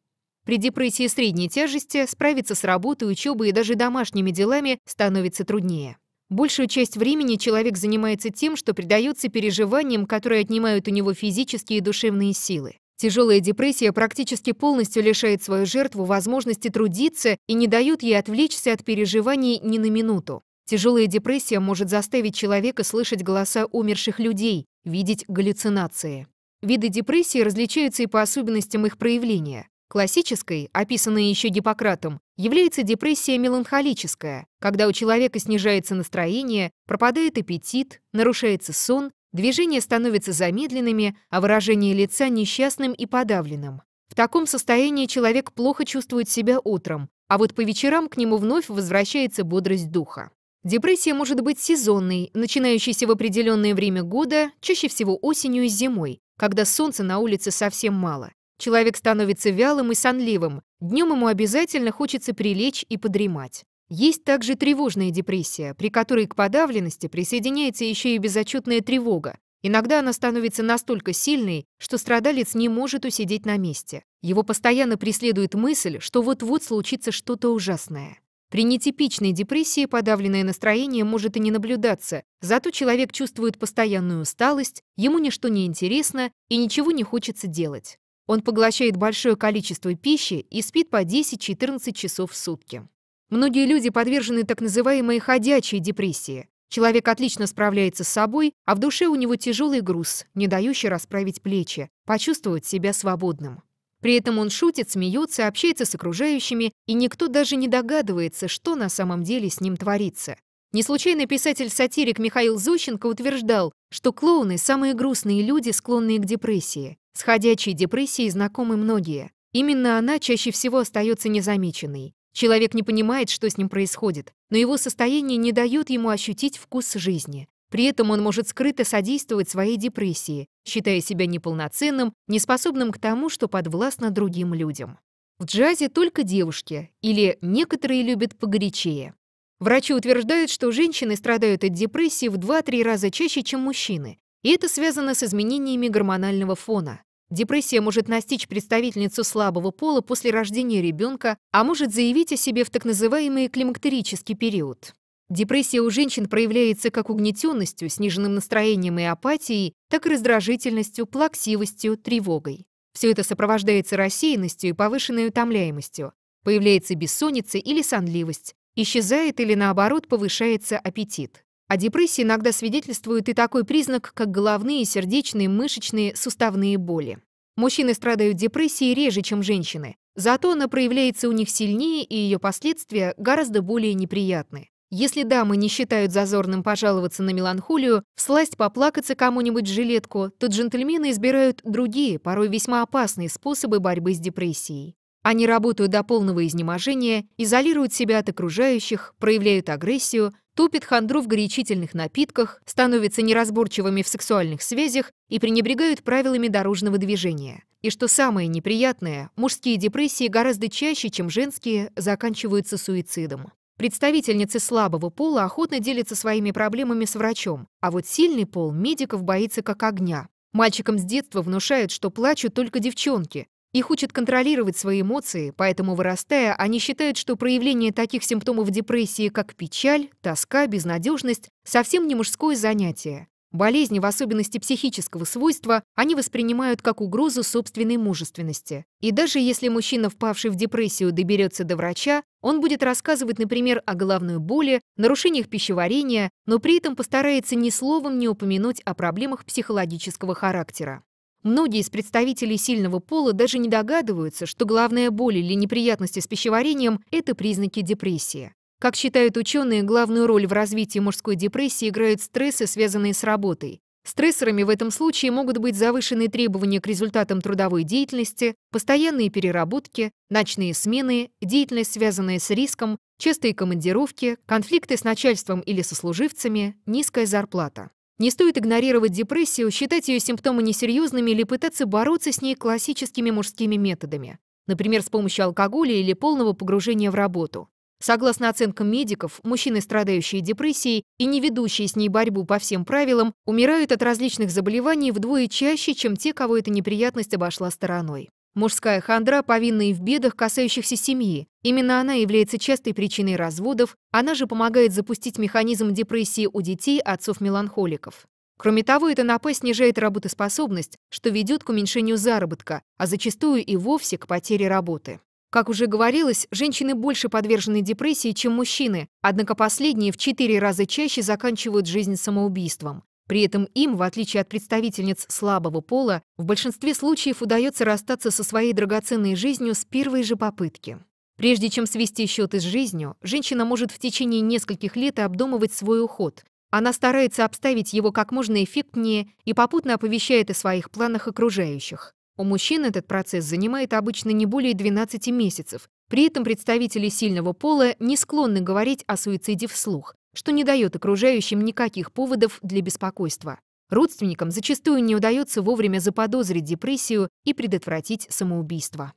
При депрессии средней тяжести справиться с работой, учебой и даже домашними делами становится труднее. Большую часть времени человек занимается тем, что предается переживаниям, которые отнимают у него физические и душевные силы. Тяжелая депрессия практически полностью лишает свою жертву возможности трудиться и не дает ей отвлечься от переживаний ни на минуту. Тяжелая депрессия может заставить человека слышать голоса умерших людей, видеть галлюцинации. Виды депрессии различаются и по особенностям их проявления. Классической, описанной еще Гиппократом, является депрессия меланхолическая, когда у человека снижается настроение, пропадает аппетит, нарушается сон, движения становятся замедленными, а выражение лица несчастным и подавленным. В таком состоянии человек плохо чувствует себя утром, а вот по вечерам к нему вновь возвращается бодрость духа. Депрессия может быть сезонной, начинающейся в определенное время года, чаще всего осенью и зимой, когда солнца на улице совсем мало. Человек становится вялым и сонливым, днем ему обязательно хочется прилечь и подремать. Есть также тревожная депрессия, при которой к подавленности присоединяется еще и безотчетная тревога. Иногда она становится настолько сильной, что страдалец не может усидеть на месте. Его постоянно преследует мысль, что вот-вот случится что-то ужасное. При нетипичной депрессии подавленное настроение может и не наблюдаться, зато человек чувствует постоянную усталость, ему ничто не интересно и ничего не хочется делать. Он поглощает большое количество пищи и спит по 10-14 часов в сутки. Многие люди подвержены так называемой «ходячей депрессии». Человек отлично справляется с собой, а в душе у него тяжелый груз, не дающий расправить плечи, почувствовать себя свободным. При этом он шутит, смеется, общается с окружающими, и никто даже не догадывается, что на самом деле с ним творится. Не случайно писатель-сатирик Михаил Зощенко утверждал, что клоуны – самые грустные люди, склонные к депрессии. С ходячей депрессией знакомы многие. Именно она чаще всего остается незамеченной. Человек не понимает, что с ним происходит, но его состояние не дает ему ощутить вкус жизни. При этом он может скрыто содействовать своей депрессии, считая себя неполноценным, неспособным к тому, что подвластно другим людям. В джазе только девушки, или некоторые любят погорячее. Врачи утверждают, что женщины страдают от депрессии в 2-3 раза чаще, чем мужчины, и это связано с изменениями гормонального фона. Депрессия может настичь представительницу слабого пола после рождения ребенка, а может заявить о себе в так называемый климактерический период. Депрессия у женщин проявляется как угнетенностью, сниженным настроением и апатией, так и раздражительностью, плаксивостью, тревогой. Все это сопровождается рассеянностью и повышенной утомляемостью. Появляется бессонница или сонливость. Исчезает или, наоборот, повышается аппетит. О депрессии иногда свидетельствует и такой признак, как головные, сердечные, мышечные, суставные боли. Мужчины страдают депрессией реже, чем женщины. Зато она проявляется у них сильнее, и ее последствия гораздо более неприятны. Если дамы не считают зазорным пожаловаться на меланхолию, всласть поплакаться кому-нибудь в жилетку, то джентльмены избирают другие, порой весьма опасные способы борьбы с депрессией. Они работают до полного изнеможения, изолируют себя от окружающих, проявляют агрессию, тупят хандру в горячительных напитках, становятся неразборчивыми в сексуальных связях и пренебрегают правилами дорожного движения. И что самое неприятное, мужские депрессии гораздо чаще, чем женские, заканчиваются суицидом. Представительницы слабого пола охотно делятся своими проблемами с врачом, а вот сильный пол медиков боится как огня. Мальчикам с детства внушают, что плачут только девчонки, их учат контролировать свои эмоции, поэтому, вырастая, они считают, что проявление таких симптомов депрессии, как печаль, тоска, безнадежность, совсем не мужское занятие. Болезни, в особенности психического свойства, они воспринимают как угрозу собственной мужественности. И даже если мужчина, впавший в депрессию, доберется до врача, он будет рассказывать, например, о головной боли, нарушениях пищеварения, но при этом постарается ни словом не упомянуть о проблемах психологического характера. Многие из представителей сильного пола даже не догадываются, что главная боль или неприятности с пищеварением – это признаки депрессии. Как считают ученые, главную роль в развитии мужской депрессии играют стрессы, связанные с работой. Стрессорами в этом случае могут быть завышенные требования к результатам трудовой деятельности, постоянные переработки, ночные смены, деятельность, связанная с риском, частые командировки, конфликты с начальством или сослуживцами, низкая зарплата. Не стоит игнорировать депрессию, считать ее симптомы несерьезными или пытаться бороться с ней классическими мужскими методами, например, с помощью алкоголя или полного погружения в работу. Согласно оценкам медиков, мужчины, страдающие депрессией и не ведущие с ней борьбу по всем правилам, умирают от различных заболеваний вдвое чаще, чем те, кого эта неприятность обошла стороной. Мужская хандра повинна и в бедах, касающихся семьи. Именно она является частой причиной разводов, она же помогает запустить механизм депрессии у детей отцов-меланхоликов. Кроме того, эта напасть снижает работоспособность, что ведет к уменьшению заработка, а зачастую и вовсе к потере работы. Как уже говорилось, женщины больше подвержены депрессии, чем мужчины, однако последние в четыре раза чаще заканчивают жизнь самоубийством. При этом им, в отличие от представительниц слабого пола, в большинстве случаев удается расстаться со своей драгоценной жизнью с первой же попытки. Прежде чем свести счеты с жизнью, женщина может в течение нескольких лет обдумывать свой уход. Она старается обставить его как можно эффектнее и попутно оповещает о своих планах окружающих. У мужчин этот процесс занимает обычно не более 12 месяцев. При этом представители сильного пола не склонны говорить о суициде вслух, что не дает окружающим никаких поводов для беспокойства. Родственникам зачастую не удается вовремя заподозрить депрессию и предотвратить самоубийство.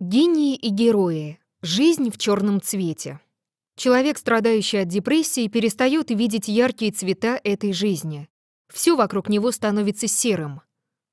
Гении и герои. Жизнь в черном цвете. Человек, страдающий от депрессии, перестает видеть яркие цвета этой жизни. Все вокруг него становится серым.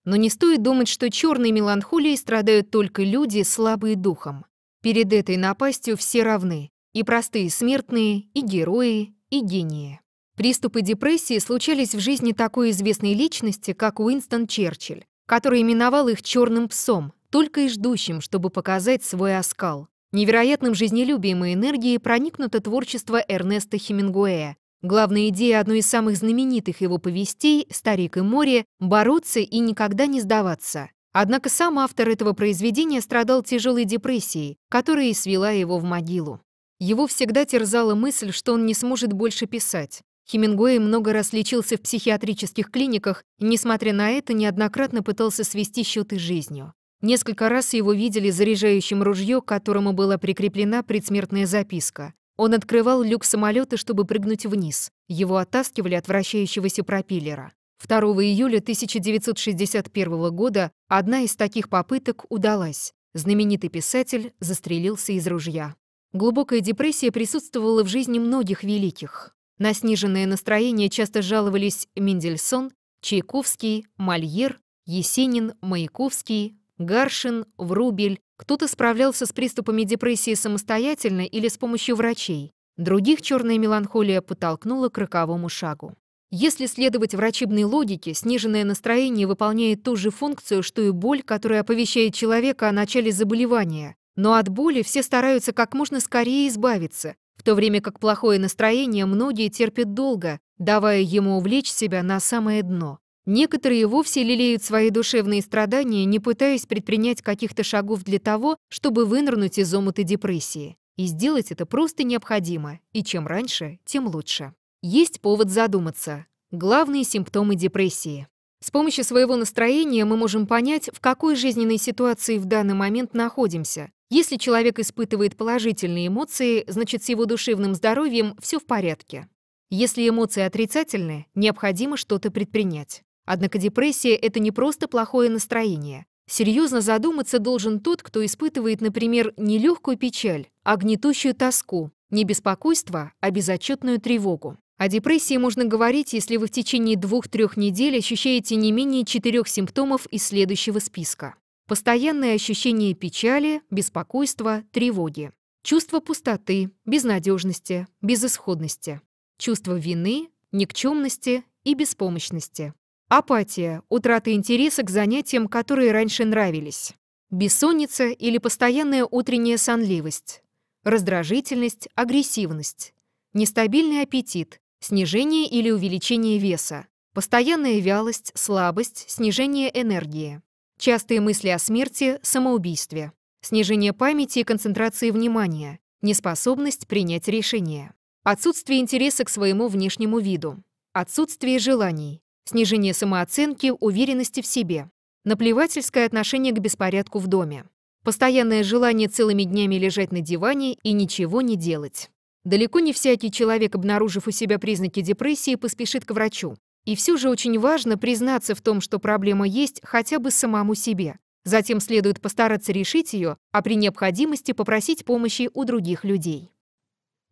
Но не стоит думать, что черной меланхолией страдают только люди, слабые духом. Перед этой напастью все равны. И простые смертные, и герои, и гении. Приступы депрессии случались в жизни такой известной личности, как Уинстон Черчилль, который именовал их «черным псом», только и ждущим, чтобы показать свой оскал. Невероятным жизнелюбием и энергией проникнуто творчество Эрнеста Хемингуэя. Главная идея одной из самых знаменитых его повестей «Старик и море» — бороться и никогда не сдаваться. Однако сам автор этого произведения страдал тяжелой депрессией, которая и свела его в могилу. Его всегда терзала мысль, что он не сможет больше писать. Хемингуэй много раз лечился в психиатрических клиниках и, несмотря на это, неоднократно пытался свести счеты жизнью. Несколько раз его видели заряжающим ружье, к которому была прикреплена предсмертная записка. Он открывал люк самолета, чтобы прыгнуть вниз. Его оттаскивали от вращающегося пропеллера. 2 июля 1961 года одна из таких попыток удалась. Знаменитый писатель застрелился из ружья. Глубокая депрессия присутствовала в жизни многих великих. На сниженное настроение часто жаловались Мендельсон, Чайковский, Мольер, Есенин, Маяковский, Гаршин, Врубель. Кто-то справлялся с приступами депрессии самостоятельно или с помощью врачей. Других черная меланхолия подтолкнула к роковому шагу. Если следовать врачебной логике, сниженное настроение выполняет ту же функцию, что и боль, которая оповещает человека о начале заболевания, но от боли все стараются как можно скорее избавиться, в то время как плохое настроение многие терпят долго, давая ему увлечь себя на самое дно. Некоторые вовсе лелеют свои душевные страдания, не пытаясь предпринять каких-то шагов для того, чтобы вынырнуть из омута депрессии. И сделать это просто необходимо, и чем раньше, тем лучше. Есть повод задуматься. Главные симптомы депрессии. С помощью своего настроения мы можем понять, в какой жизненной ситуации в данный момент находимся, если человек испытывает положительные эмоции, значит с его душевным здоровьем все в порядке. Если эмоции отрицательные, необходимо что-то предпринять. Однако депрессия – это не просто плохое настроение. Серьезно задуматься должен тот, кто испытывает, например, не легкую печаль, а гнетущую тоску, не беспокойство, а безотчетную тревогу. О депрессии можно говорить, если вы в течение двух-трех недель ощущаете не менее четырех симптомов из следующего списка. Постоянное ощущение печали, беспокойства, тревоги. Чувство пустоты, безнадежности, безысходности. Чувство вины, никчемности и беспомощности. Апатия, утрата интереса к занятиям, которые раньше нравились. Бессонница или постоянная утренняя сонливость. Раздражительность, агрессивность. Нестабильный аппетит, снижение или увеличение веса. Постоянная вялость, слабость, снижение энергии. Частые мысли о смерти, самоубийстве, снижение памяти и концентрации внимания, неспособность принять решение, отсутствие интереса к своему внешнему виду, отсутствие желаний, снижение самооценки, уверенности в себе, наплевательское отношение к беспорядку в доме, постоянное желание целыми днями лежать на диване и ничего не делать. Далеко не всякий человек, обнаружив у себя признаки депрессии, поспешит к врачу, и все же очень важно признаться в том, что проблема есть хотя бы самому себе. Затем следует постараться решить ее, а при необходимости попросить помощи у других людей.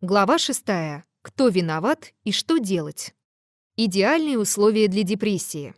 Глава 6. Кто виноват и что делать? Идеальные условия для депрессии.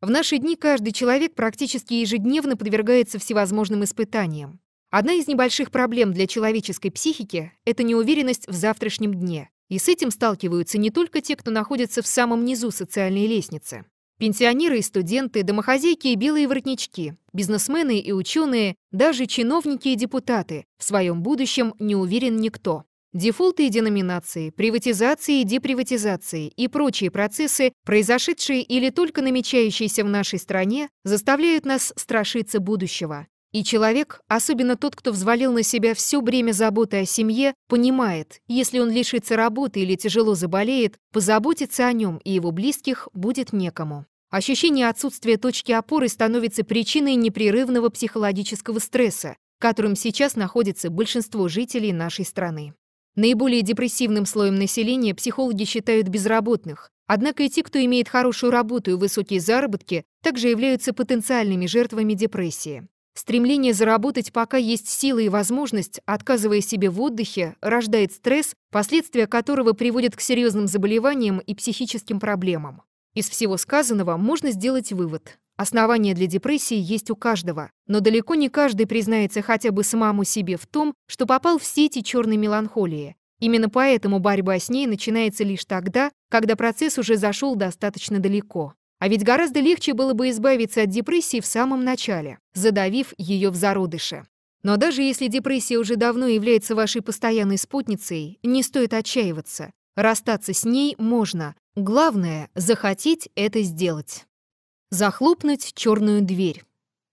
В наши дни каждый человек практически ежедневно подвергается всевозможным испытаниям. Одна из небольших проблем для человеческой психики — это неуверенность в завтрашнем дне. И с этим сталкиваются не только те, кто находится в самом низу социальной лестницы. Пенсионеры и студенты, домохозяйки и белые воротнички, бизнесмены и ученые, даже чиновники и депутаты. В своем будущем не уверен никто. Дефолты и деноминации, приватизации и деприватизации и прочие процессы, произошедшие или только намечающиеся в нашей стране, заставляют нас страшиться будущего. И человек, особенно тот, кто взвалил на себя все бремя заботы о семье, понимает, если он лишится работы или тяжело заболеет, позаботиться о нем и его близких будет некому. Ощущение отсутствия точки опоры становится причиной непрерывного психологического стресса, которым сейчас находится большинство жителей нашей страны. Наиболее депрессивным слоем населения психологи считают безработных, однако и те, кто имеет хорошую работу и высокие заработки, также являются потенциальными жертвами депрессии. Стремление заработать, пока есть силы и возможность, отказывая себе в отдыхе, рождает стресс, последствия которого приводят к серьезным заболеваниям и психическим проблемам. Из всего сказанного можно сделать вывод. Основания для депрессии есть у каждого, но далеко не каждый признается хотя бы самому себе в том, что попал в сети черной меланхолии. Именно поэтому борьба с ней начинается лишь тогда, когда процесс уже зашел достаточно далеко. А ведь гораздо легче было бы избавиться от депрессии в самом начале, задавив ее в зародыше. Но даже если депрессия уже давно является вашей постоянной спутницей, не стоит отчаиваться. Расстаться с ней можно. Главное — захотеть это сделать. Захлопнуть черную дверь.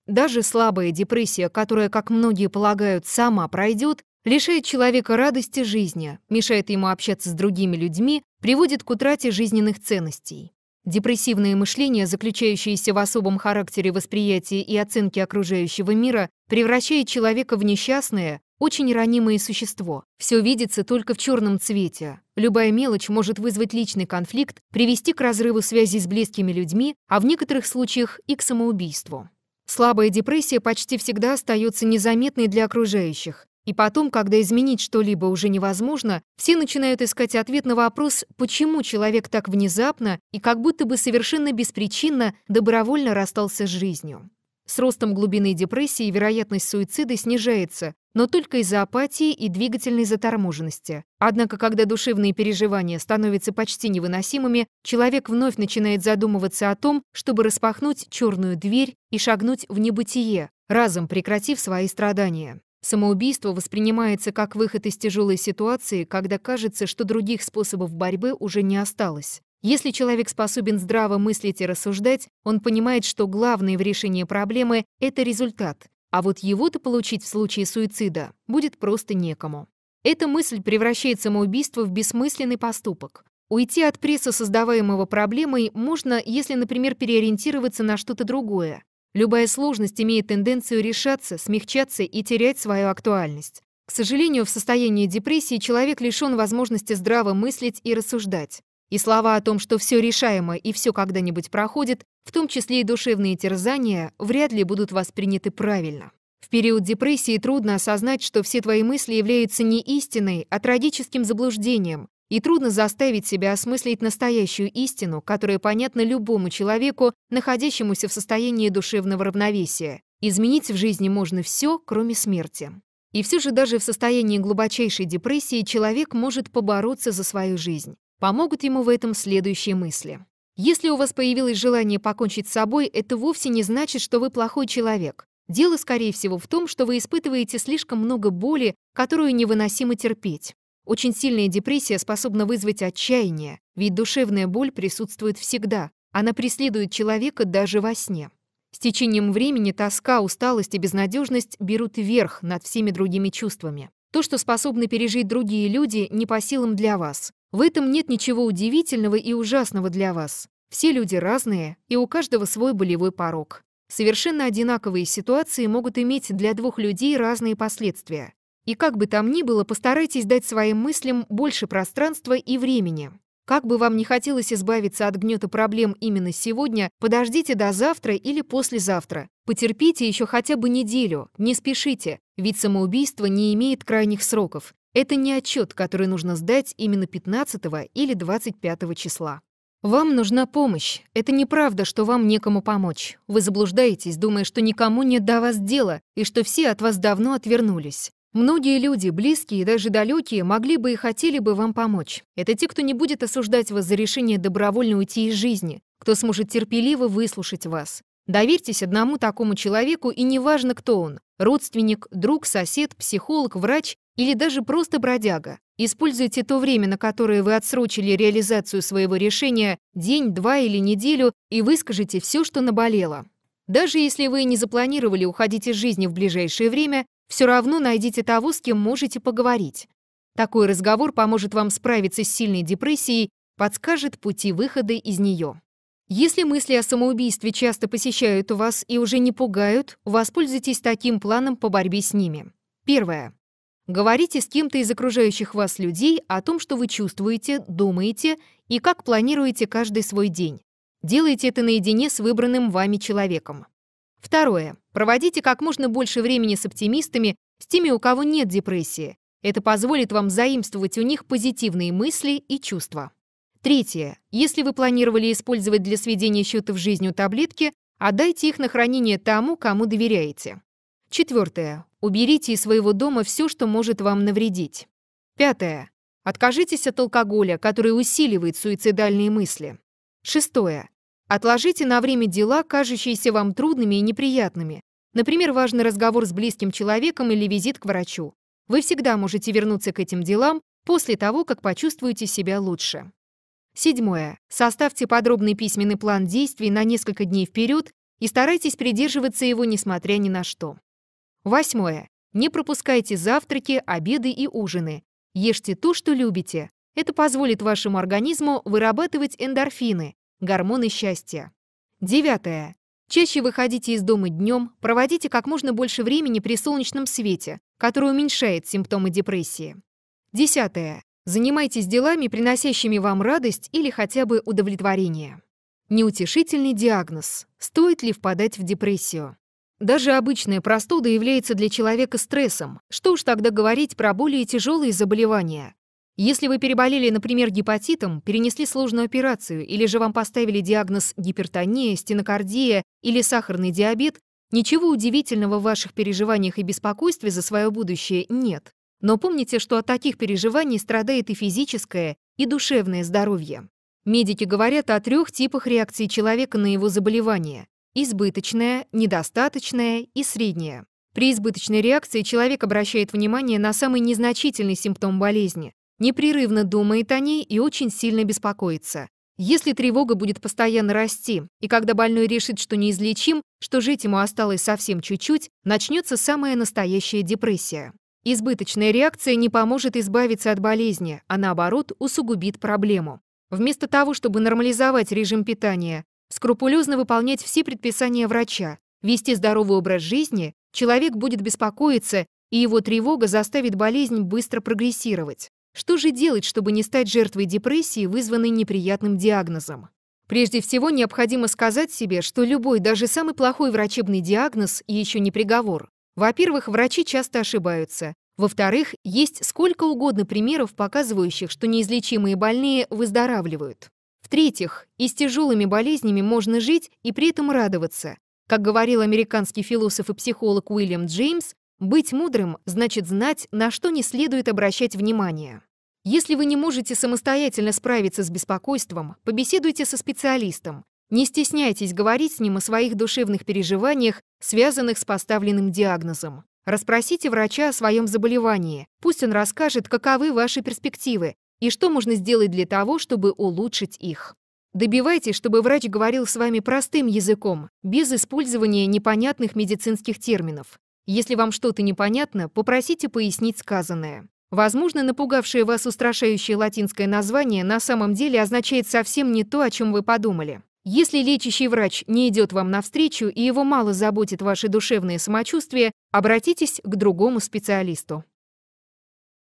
Даже слабая депрессия, которая, как многие полагают, сама пройдет, лишает человека радости жизни, мешает ему общаться с другими людьми, приводит к утрате жизненных ценностей. Депрессивное мышление, заключающееся в особом характере восприятия и оценки окружающего мира, превращает человека в несчастное, очень ранимое существо. Все видится только в черном цвете. Любая мелочь может вызвать личный конфликт, привести к разрыву связи с близкими людьми, а в некоторых случаях и к самоубийству. Слабая депрессия почти всегда остается незаметной для окружающих. И потом, когда изменить что-либо уже невозможно, все начинают искать ответ на вопрос, почему человек так внезапно и как будто бы совершенно беспричинно добровольно расстался с жизнью. С ростом глубины депрессии вероятность суицида снижается, но только из-за апатии и двигательной заторможенности. Однако, когда душевные переживания становятся почти невыносимыми, человек вновь начинает задумываться о том, чтобы распахнуть черную дверь и шагнуть в небытие, разом прекратив свои страдания. Самоубийство воспринимается как выход из тяжелой ситуации, когда кажется, что других способов борьбы уже не осталось. Если человек способен здраво мыслить и рассуждать, он понимает, что главное в решении проблемы – это результат, а вот его-то получить в случае суицида будет просто некому. Эта мысль превращает самоубийство в бессмысленный поступок. Уйти от пресса, создаваемого проблемой, можно, если, например, переориентироваться на что-то другое, Любая сложность имеет тенденцию решаться, смягчаться и терять свою актуальность. К сожалению, в состоянии депрессии человек лишен возможности здраво мыслить и рассуждать. И слова о том, что все решаемо и все когда-нибудь проходит, в том числе и душевные терзания, вряд ли будут восприняты правильно. В период депрессии трудно осознать, что все твои мысли являются не истиной, а трагическим заблуждением, и трудно заставить себя осмыслить настоящую истину, которая понятна любому человеку, находящемуся в состоянии душевного равновесия. Изменить в жизни можно все, кроме смерти. И все же даже в состоянии глубочайшей депрессии человек может побороться за свою жизнь. Помогут ему в этом следующие мысли. Если у вас появилось желание покончить с собой, это вовсе не значит, что вы плохой человек. Дело, скорее всего, в том, что вы испытываете слишком много боли, которую невыносимо терпеть. Очень сильная депрессия способна вызвать отчаяние, ведь душевная боль присутствует всегда. Она преследует человека даже во сне. С течением времени тоска, усталость и безнадежность берут верх над всеми другими чувствами. То, что способны пережить другие люди, не по силам для вас. В этом нет ничего удивительного и ужасного для вас. Все люди разные, и у каждого свой болевой порог. Совершенно одинаковые ситуации могут иметь для двух людей разные последствия. И как бы там ни было, постарайтесь дать своим мыслям больше пространства и времени. Как бы вам не хотелось избавиться от гнета проблем именно сегодня, подождите до завтра или послезавтра. Потерпите еще хотя бы неделю, не спешите, ведь самоубийство не имеет крайних сроков. Это не отчет, который нужно сдать именно 15 или 25 числа. Вам нужна помощь. Это неправда, что вам некому помочь. Вы заблуждаетесь, думая, что никому нет до вас дела и что все от вас давно отвернулись. Многие люди, близкие и даже далекие, могли бы и хотели бы вам помочь. Это те, кто не будет осуждать вас за решение добровольно уйти из жизни, кто сможет терпеливо выслушать вас. Доверьтесь одному такому человеку, и неважно, кто он – родственник, друг, сосед, психолог, врач или даже просто бродяга. Используйте то время, на которое вы отсрочили реализацию своего решения, день, два или неделю, и выскажите все, что наболело. Даже если вы не запланировали уходить из жизни в ближайшее время, все равно найдите того, с кем можете поговорить. Такой разговор поможет вам справиться с сильной депрессией, подскажет пути выхода из нее. Если мысли о самоубийстве часто посещают вас и уже не пугают, воспользуйтесь таким планом по борьбе с ними. Первое. Говорите с кем-то из окружающих вас людей о том, что вы чувствуете, думаете и как планируете каждый свой день. Делайте это наедине с выбранным вами человеком. Второе. Проводите как можно больше времени с оптимистами, с теми, у кого нет депрессии. Это позволит вам заимствовать у них позитивные мысли и чувства. Третье. Если вы планировали использовать для сведения счетов жизнью таблетки, отдайте их на хранение тому, кому доверяете. Четвертое. Уберите из своего дома все, что может вам навредить. Пятое. Откажитесь от алкоголя, который усиливает суицидальные мысли. Шестое. Отложите на время дела, кажущиеся вам трудными и неприятными. Например, важный разговор с близким человеком или визит к врачу. Вы всегда можете вернуться к этим делам после того, как почувствуете себя лучше. Седьмое. Составьте подробный письменный план действий на несколько дней вперед и старайтесь придерживаться его, несмотря ни на что. Восьмое. Не пропускайте завтраки, обеды и ужины. Ешьте то, что любите. Это позволит вашему организму вырабатывать эндорфины, гормоны счастья. Девятое. Чаще выходите из дома днем, проводите как можно больше времени при солнечном свете, который уменьшает симптомы депрессии. Десятое. Занимайтесь делами, приносящими вам радость или хотя бы удовлетворение. Неутешительный диагноз. Стоит ли впадать в депрессию? Даже обычная простуда является для человека стрессом. Что уж тогда говорить про более тяжелые заболевания, если вы переболели, например, гепатитом, перенесли сложную операцию или же вам поставили диагноз гипертония, стенокардия или сахарный диабет, ничего удивительного в ваших переживаниях и беспокойстве за свое будущее нет. Но помните, что от таких переживаний страдает и физическое, и душевное здоровье. Медики говорят о трех типах реакции человека на его заболевание – избыточное, недостаточное и среднее. При избыточной реакции человек обращает внимание на самый незначительный симптом болезни, Непрерывно думает о ней и очень сильно беспокоится. Если тревога будет постоянно расти, и когда больной решит, что неизлечим, что жить ему осталось совсем чуть-чуть, начнется самая настоящая депрессия. Избыточная реакция не поможет избавиться от болезни, а наоборот усугубит проблему. Вместо того, чтобы нормализовать режим питания, скрупулезно выполнять все предписания врача, вести здоровый образ жизни, человек будет беспокоиться, и его тревога заставит болезнь быстро прогрессировать. Что же делать, чтобы не стать жертвой депрессии, вызванной неприятным диагнозом? Прежде всего, необходимо сказать себе, что любой, даже самый плохой врачебный диагноз и еще не приговор. Во-первых, врачи часто ошибаются. Во-вторых, есть сколько угодно примеров, показывающих, что неизлечимые больные выздоравливают. В-третьих, и с тяжелыми болезнями можно жить и при этом радоваться. Как говорил американский философ и психолог Уильям Джеймс, быть мудрым значит знать, на что не следует обращать внимание. Если вы не можете самостоятельно справиться с беспокойством, побеседуйте со специалистом. Не стесняйтесь говорить с ним о своих душевных переживаниях, связанных с поставленным диагнозом. Распросите врача о своем заболевании. Пусть он расскажет, каковы ваши перспективы и что можно сделать для того, чтобы улучшить их. Добивайтесь, чтобы врач говорил с вами простым языком, без использования непонятных медицинских терминов. Если вам что-то непонятно, попросите пояснить сказанное. Возможно, напугавшее вас устрашающее латинское название на самом деле означает совсем не то, о чем вы подумали. Если лечащий врач не идет вам навстречу и его мало заботит ваше душевное самочувствие, обратитесь к другому специалисту.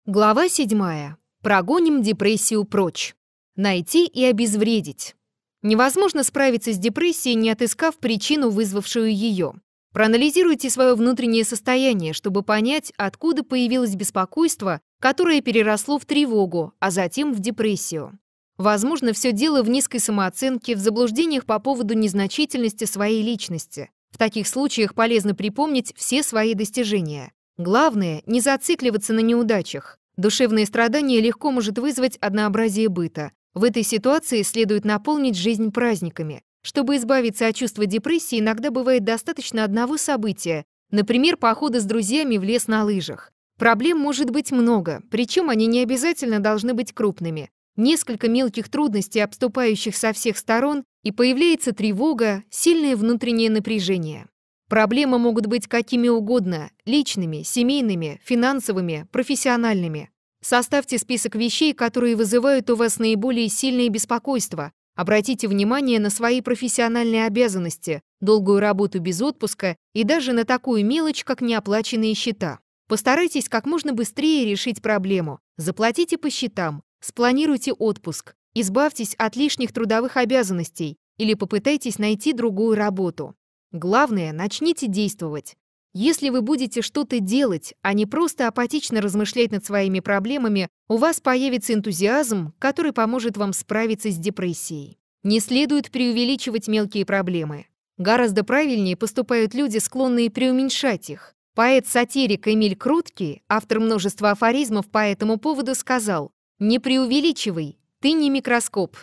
Глава 7. Прогоним депрессию прочь. Найти и обезвредить. Невозможно справиться с депрессией, не отыскав причину, вызвавшую ее. Проанализируйте свое внутреннее состояние, чтобы понять, откуда появилось беспокойство, которое переросло в тревогу, а затем в депрессию. Возможно, все дело в низкой самооценке, в заблуждениях по поводу незначительности своей личности. В таких случаях полезно припомнить все свои достижения. Главное – не зацикливаться на неудачах. Душевные страдания легко может вызвать однообразие быта. В этой ситуации следует наполнить жизнь праздниками. Чтобы избавиться от чувства депрессии, иногда бывает достаточно одного события, например, похода с друзьями в лес на лыжах. Проблем может быть много, причем они не обязательно должны быть крупными. Несколько мелких трудностей, обступающих со всех сторон, и появляется тревога, сильное внутреннее напряжение. Проблемы могут быть какими угодно – личными, семейными, финансовыми, профессиональными. Составьте список вещей, которые вызывают у вас наиболее сильные беспокойства, Обратите внимание на свои профессиональные обязанности, долгую работу без отпуска и даже на такую мелочь, как неоплаченные счета. Постарайтесь как можно быстрее решить проблему. Заплатите по счетам, спланируйте отпуск, избавьтесь от лишних трудовых обязанностей или попытайтесь найти другую работу. Главное, начните действовать. Если вы будете что-то делать, а не просто апатично размышлять над своими проблемами, у вас появится энтузиазм, который поможет вам справиться с депрессией. Не следует преувеличивать мелкие проблемы. Гораздо правильнее поступают люди, склонные преуменьшать их. Поэт-сатирик Эмиль Крутки, автор множества афоризмов по этому поводу, сказал «Не преувеличивай, ты не микроскоп».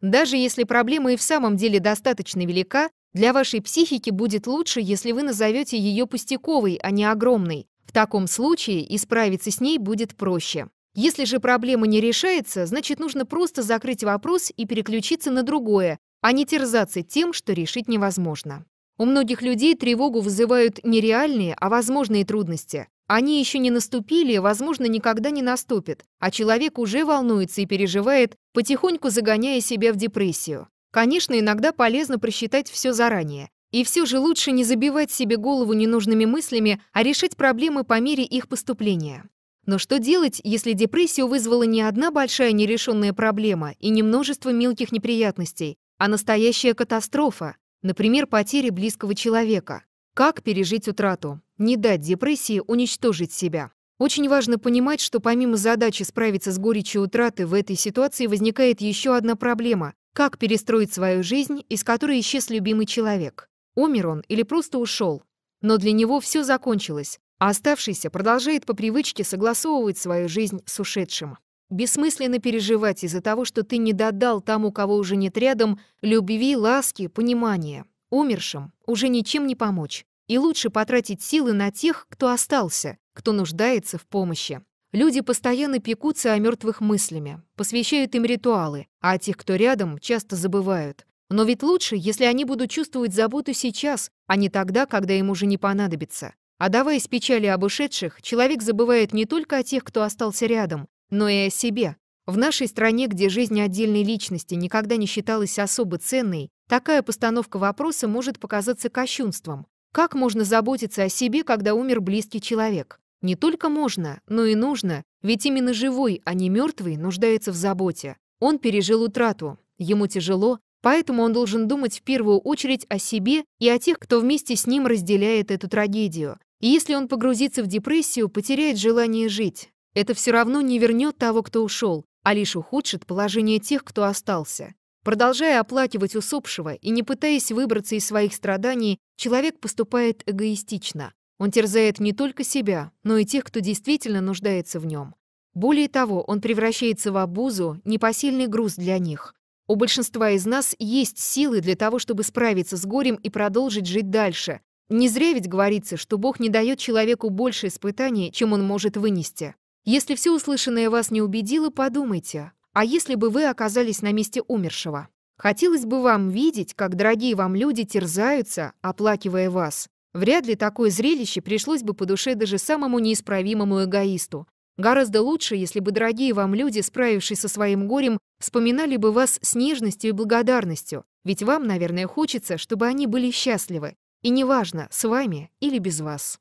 Даже если проблема и в самом деле достаточно велика, для вашей психики будет лучше, если вы назовете ее пустяковой, а не огромной. В таком случае исправиться с ней будет проще. Если же проблема не решается, значит нужно просто закрыть вопрос и переключиться на другое, а не терзаться тем, что решить невозможно. У многих людей тревогу вызывают не реальные, а возможные трудности. Они еще не наступили, возможно, никогда не наступят, а человек уже волнуется и переживает, потихоньку загоняя себя в депрессию. Конечно, иногда полезно просчитать все заранее. И все же лучше не забивать себе голову ненужными мыслями, а решать проблемы по мере их поступления. Но что делать, если депрессию вызвала не одна большая нерешенная проблема и не множество мелких неприятностей, а настоящая катастрофа, например, потеря близкого человека? Как пережить утрату? Не дать депрессии уничтожить себя. Очень важно понимать, что помимо задачи справиться с горечью утраты в этой ситуации возникает еще одна проблема как перестроить свою жизнь, из которой исчез любимый человек? Умер он или просто ушел? Но для него все закончилось, а оставшийся продолжает по привычке согласовывать свою жизнь с ушедшим. Бессмысленно переживать из-за того, что ты не додал тому, кого уже нет рядом, любви, ласки, понимания. Умершим уже ничем не помочь. И лучше потратить силы на тех, кто остался, кто нуждается в помощи. Люди постоянно пекутся о мертвых мыслями, посвящают им ритуалы, а о тех, кто рядом, часто забывают. Но ведь лучше, если они будут чувствовать заботу сейчас, а не тогда, когда им уже не понадобится. А Отдаваясь печали об ушедших, человек забывает не только о тех, кто остался рядом, но и о себе. В нашей стране, где жизнь отдельной личности никогда не считалась особо ценной, такая постановка вопроса может показаться кощунством. Как можно заботиться о себе, когда умер близкий человек? Не только можно, но и нужно, ведь именно живой, а не мертвый, нуждается в заботе. Он пережил утрату, ему тяжело, поэтому он должен думать в первую очередь о себе и о тех, кто вместе с ним разделяет эту трагедию. И если он погрузится в депрессию, потеряет желание жить. Это все равно не вернет того, кто ушел, а лишь ухудшит положение тех, кто остался. Продолжая оплакивать усопшего и не пытаясь выбраться из своих страданий, человек поступает эгоистично. Он терзает не только себя, но и тех, кто действительно нуждается в нем. Более того, он превращается в обузу, непосильный груз для них. У большинства из нас есть силы для того, чтобы справиться с горем и продолжить жить дальше. Не зря ведь говорится, что Бог не дает человеку больше испытаний, чем он может вынести. Если все услышанное вас не убедило, подумайте, а если бы вы оказались на месте умершего? Хотелось бы вам видеть, как дорогие вам люди терзаются, оплакивая вас. Вряд ли такое зрелище пришлось бы по душе даже самому неисправимому эгоисту. Гораздо лучше, если бы дорогие вам люди, справившись со своим горем, вспоминали бы вас с нежностью и благодарностью, ведь вам, наверное, хочется, чтобы они были счастливы, и неважно, с вами или без вас.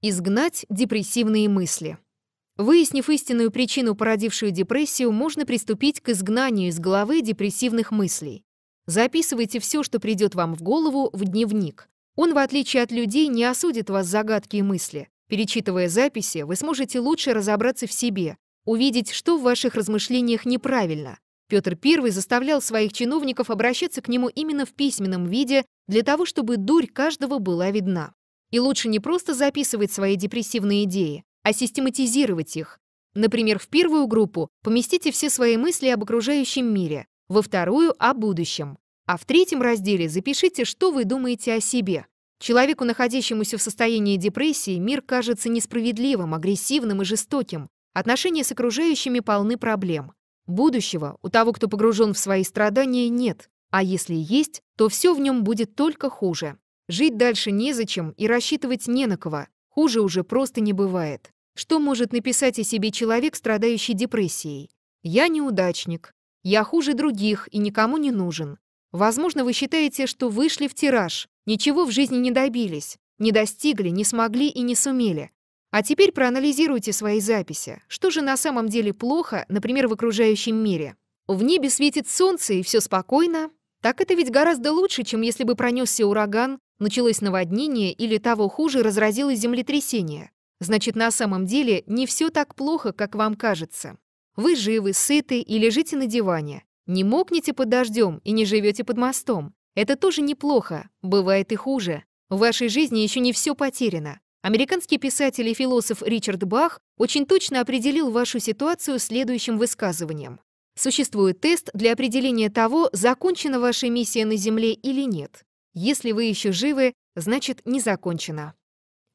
Изгнать депрессивные мысли. Выяснив истинную причину, породившую депрессию, можно приступить к изгнанию из головы депрессивных мыслей. Записывайте все, что придет вам в голову, в дневник. Он, в отличие от людей, не осудит вас загадки и мысли. Перечитывая записи, вы сможете лучше разобраться в себе, увидеть, что в ваших размышлениях неправильно. Петр I заставлял своих чиновников обращаться к нему именно в письменном виде для того, чтобы дурь каждого была видна. И лучше не просто записывать свои депрессивные идеи, а систематизировать их. Например, в первую группу поместите все свои мысли об окружающем мире, во вторую — о будущем, а в третьем разделе запишите, что вы думаете о себе. Человеку, находящемуся в состоянии депрессии, мир кажется несправедливым, агрессивным и жестоким. Отношения с окружающими полны проблем. Будущего у того, кто погружен в свои страдания, нет. А если есть, то все в нем будет только хуже. Жить дальше незачем и рассчитывать не на кого. Хуже уже просто не бывает. Что может написать о себе человек, страдающий депрессией? «Я неудачник. Я хуже других и никому не нужен. Возможно, вы считаете, что вышли в тираж, ничего в жизни не добились, не достигли, не смогли и не сумели. А теперь проанализируйте свои записи. Что же на самом деле плохо, например, в окружающем мире? В небе светит солнце и все спокойно. Так это ведь гораздо лучше, чем если бы пронесся ураган, началось наводнение или того хуже разразилось землетрясение. Значит, на самом деле не все так плохо, как вам кажется. Вы живы, сыты и лежите на диване. Не мокнете под дождем и не живете под мостом. Это тоже неплохо, бывает и хуже. В вашей жизни еще не все потеряно. Американский писатель и философ Ричард Бах очень точно определил вашу ситуацию следующим высказыванием. Существует тест для определения того, закончена ваша миссия на Земле или нет. Если вы еще живы, значит, не закончена.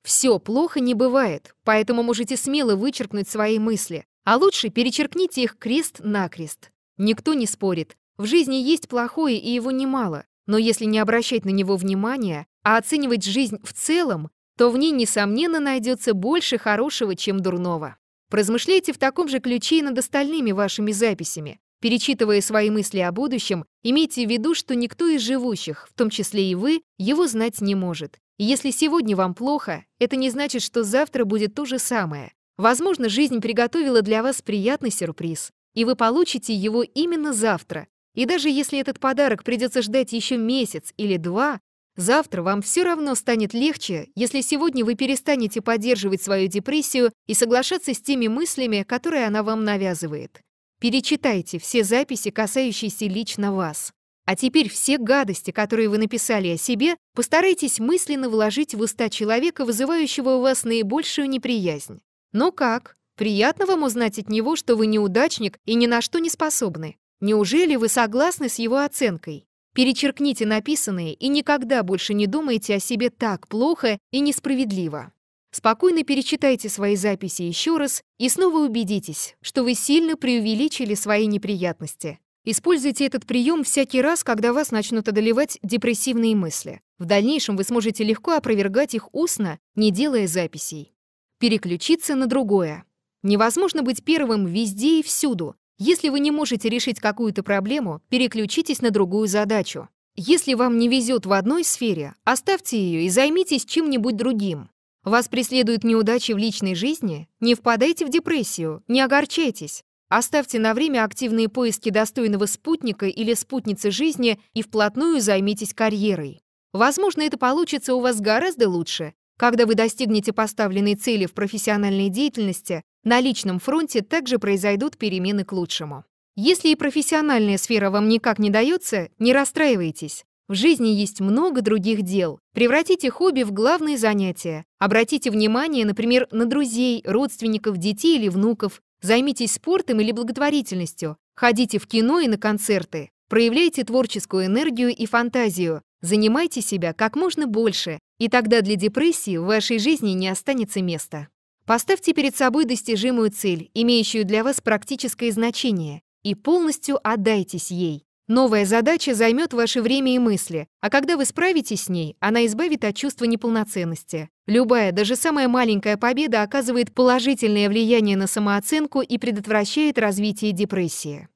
Все плохо не бывает, поэтому можете смело вычеркнуть свои мысли, а лучше перечеркните их крест-накрест. Никто не спорит. В жизни есть плохое, и его немало. Но если не обращать на него внимания, а оценивать жизнь в целом, то в ней, несомненно, найдется больше хорошего, чем дурного. Размышляйте в таком же ключе и над остальными вашими записями. Перечитывая свои мысли о будущем, имейте в виду, что никто из живущих, в том числе и вы, его знать не может. И если сегодня вам плохо, это не значит, что завтра будет то же самое. Возможно, жизнь приготовила для вас приятный сюрприз и вы получите его именно завтра. И даже если этот подарок придется ждать еще месяц или два, завтра вам все равно станет легче, если сегодня вы перестанете поддерживать свою депрессию и соглашаться с теми мыслями, которые она вам навязывает. Перечитайте все записи, касающиеся лично вас. А теперь все гадости, которые вы написали о себе, постарайтесь мысленно вложить в уста человека, вызывающего у вас наибольшую неприязнь. Но как? Приятно вам узнать от него, что вы неудачник и ни на что не способны. Неужели вы согласны с его оценкой? Перечеркните написанное и никогда больше не думайте о себе так плохо и несправедливо. Спокойно перечитайте свои записи еще раз и снова убедитесь, что вы сильно преувеличили свои неприятности. Используйте этот прием всякий раз, когда вас начнут одолевать депрессивные мысли. В дальнейшем вы сможете легко опровергать их устно, не делая записей. Переключиться на другое. Невозможно быть первым везде и всюду. Если вы не можете решить какую-то проблему, переключитесь на другую задачу. Если вам не везет в одной сфере, оставьте ее и займитесь чем-нибудь другим. Вас преследуют неудачи в личной жизни? Не впадайте в депрессию, не огорчайтесь. Оставьте на время активные поиски достойного спутника или спутницы жизни и вплотную займитесь карьерой. Возможно, это получится у вас гораздо лучше, когда вы достигнете поставленной цели в профессиональной деятельности, на личном фронте также произойдут перемены к лучшему. Если и профессиональная сфера вам никак не дается, не расстраивайтесь. В жизни есть много других дел. Превратите хобби в главное занятие. Обратите внимание, например, на друзей, родственников, детей или внуков. Займитесь спортом или благотворительностью. Ходите в кино и на концерты. Проявляйте творческую энергию и фантазию. Занимайте себя как можно больше, и тогда для депрессии в вашей жизни не останется места. Поставьте перед собой достижимую цель, имеющую для вас практическое значение, и полностью отдайтесь ей. Новая задача займет ваше время и мысли, а когда вы справитесь с ней, она избавит от чувства неполноценности. Любая, даже самая маленькая победа оказывает положительное влияние на самооценку и предотвращает развитие депрессии.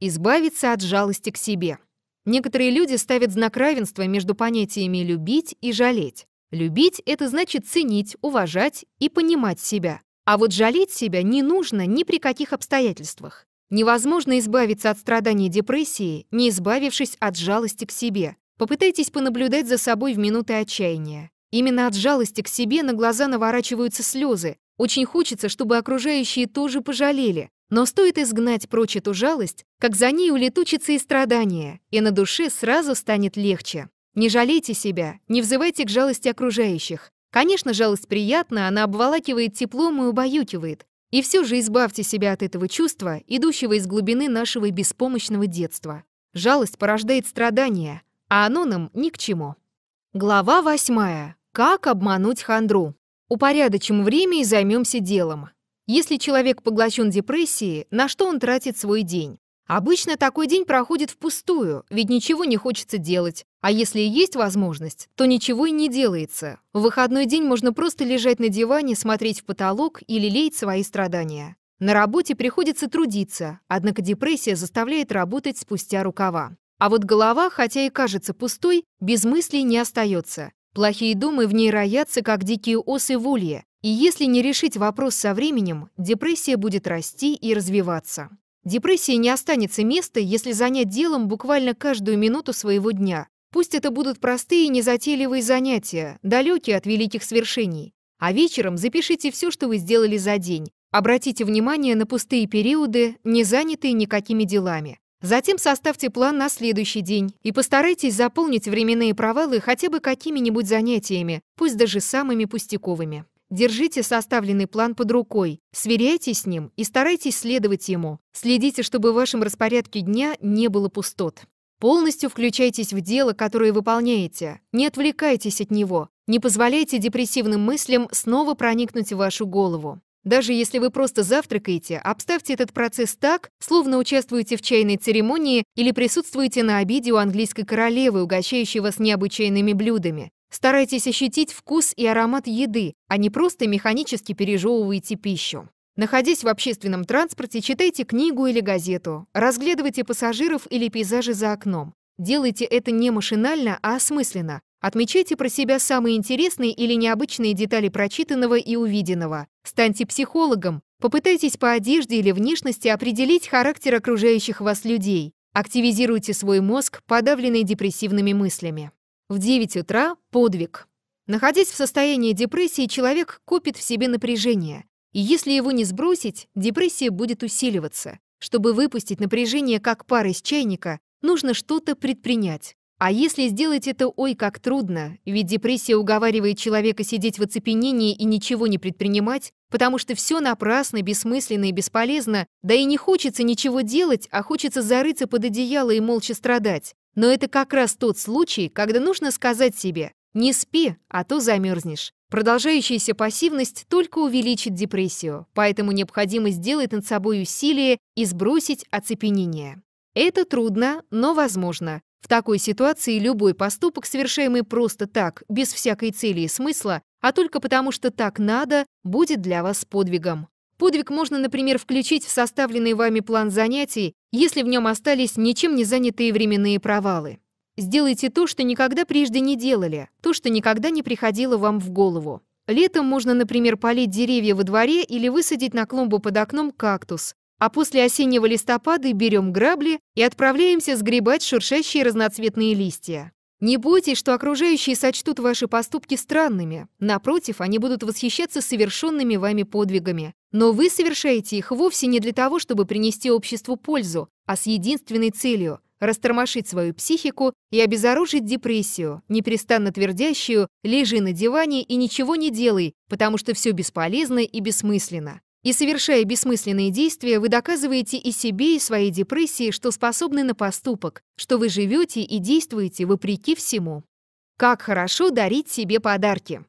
Избавиться от жалости к себе. Некоторые люди ставят знак равенства между понятиями «любить» и «жалеть». Любить — это значит ценить, уважать и понимать себя. А вот жалеть себя не нужно ни при каких обстоятельствах. Невозможно избавиться от страданий депрессии, не избавившись от жалости к себе. Попытайтесь понаблюдать за собой в минуты отчаяния. Именно от жалости к себе на глаза наворачиваются слезы. Очень хочется, чтобы окружающие тоже пожалели. Но стоит изгнать прочь эту жалость, как за ней улетучится и страдание, и на душе сразу станет легче. Не жалейте себя, не взывайте к жалости окружающих. Конечно, жалость приятна, она обволакивает теплом и убаюкивает. И все же избавьте себя от этого чувства, идущего из глубины нашего беспомощного детства. Жалость порождает страдания, а оно нам ни к чему. Глава 8. Как обмануть хандру? Упорядочим время и займемся делом. Если человек поглощен депрессией, на что он тратит свой день? Обычно такой день проходит впустую, ведь ничего не хочется делать. А если и есть возможность, то ничего и не делается. В выходной день можно просто лежать на диване, смотреть в потолок и лелеять свои страдания. На работе приходится трудиться, однако депрессия заставляет работать спустя рукава. А вот голова, хотя и кажется пустой, без мыслей не остается. Плохие думы в ней роятся, как дикие осы в улье. И если не решить вопрос со временем, депрессия будет расти и развиваться. Депрессии не останется места, если занять делом буквально каждую минуту своего дня, Пусть это будут простые и незатейливые занятия, далекие от великих свершений. А вечером запишите все, что вы сделали за день. Обратите внимание на пустые периоды, не занятые никакими делами. Затем составьте план на следующий день и постарайтесь заполнить временные провалы хотя бы какими-нибудь занятиями, пусть даже самыми пустяковыми. Держите составленный план под рукой, сверяйтесь с ним и старайтесь следовать ему. Следите, чтобы в вашем распорядке дня не было пустот. Полностью включайтесь в дело, которое выполняете. Не отвлекайтесь от него. Не позволяйте депрессивным мыслям снова проникнуть в вашу голову. Даже если вы просто завтракаете, обставьте этот процесс так, словно участвуете в чайной церемонии или присутствуете на обеде у английской королевы, угощающей вас необычайными блюдами. Старайтесь ощутить вкус и аромат еды, а не просто механически пережевываете пищу. Находясь в общественном транспорте, читайте книгу или газету, разглядывайте пассажиров или пейзажи за окном. Делайте это не машинально, а осмысленно. Отмечайте про себя самые интересные или необычные детали прочитанного и увиденного. Станьте психологом. Попытайтесь по одежде или внешности определить характер окружающих вас людей. Активизируйте свой мозг, подавленный депрессивными мыслями. В 9 утра – подвиг. Находясь в состоянии депрессии, человек копит в себе напряжение. И если его не сбросить, депрессия будет усиливаться. Чтобы выпустить напряжение как пар из чайника, нужно что-то предпринять. А если сделать это ой как трудно, ведь депрессия уговаривает человека сидеть в оцепенении и ничего не предпринимать, потому что все напрасно, бессмысленно и бесполезно, да и не хочется ничего делать, а хочется зарыться под одеяло и молча страдать. Но это как раз тот случай, когда нужно сказать себе «не спи, а то замерзнешь». Продолжающаяся пассивность только увеличит депрессию, поэтому необходимо сделать над собой усилие и сбросить оцепенение. Это трудно, но возможно. В такой ситуации любой поступок, совершаемый просто так, без всякой цели и смысла, а только потому, что так надо, будет для вас подвигом. Подвиг можно, например, включить в составленный вами план занятий, если в нем остались ничем не занятые временные провалы. Сделайте то, что никогда прежде не делали, то, что никогда не приходило вам в голову. Летом можно, например, полить деревья во дворе или высадить на клумбу под окном кактус. А после осеннего листопада берем грабли и отправляемся сгребать шуршащие разноцветные листья. Не бойтесь, что окружающие сочтут ваши поступки странными. Напротив, они будут восхищаться совершенными вами подвигами. Но вы совершаете их вовсе не для того, чтобы принести обществу пользу, а с единственной целью растормошить свою психику и обезоружить депрессию, непрестанно твердящую «лежи на диване и ничего не делай, потому что все бесполезно и бессмысленно». И совершая бессмысленные действия, вы доказываете и себе, и своей депрессии, что способны на поступок, что вы живете и действуете вопреки всему. Как хорошо дарить себе подарки.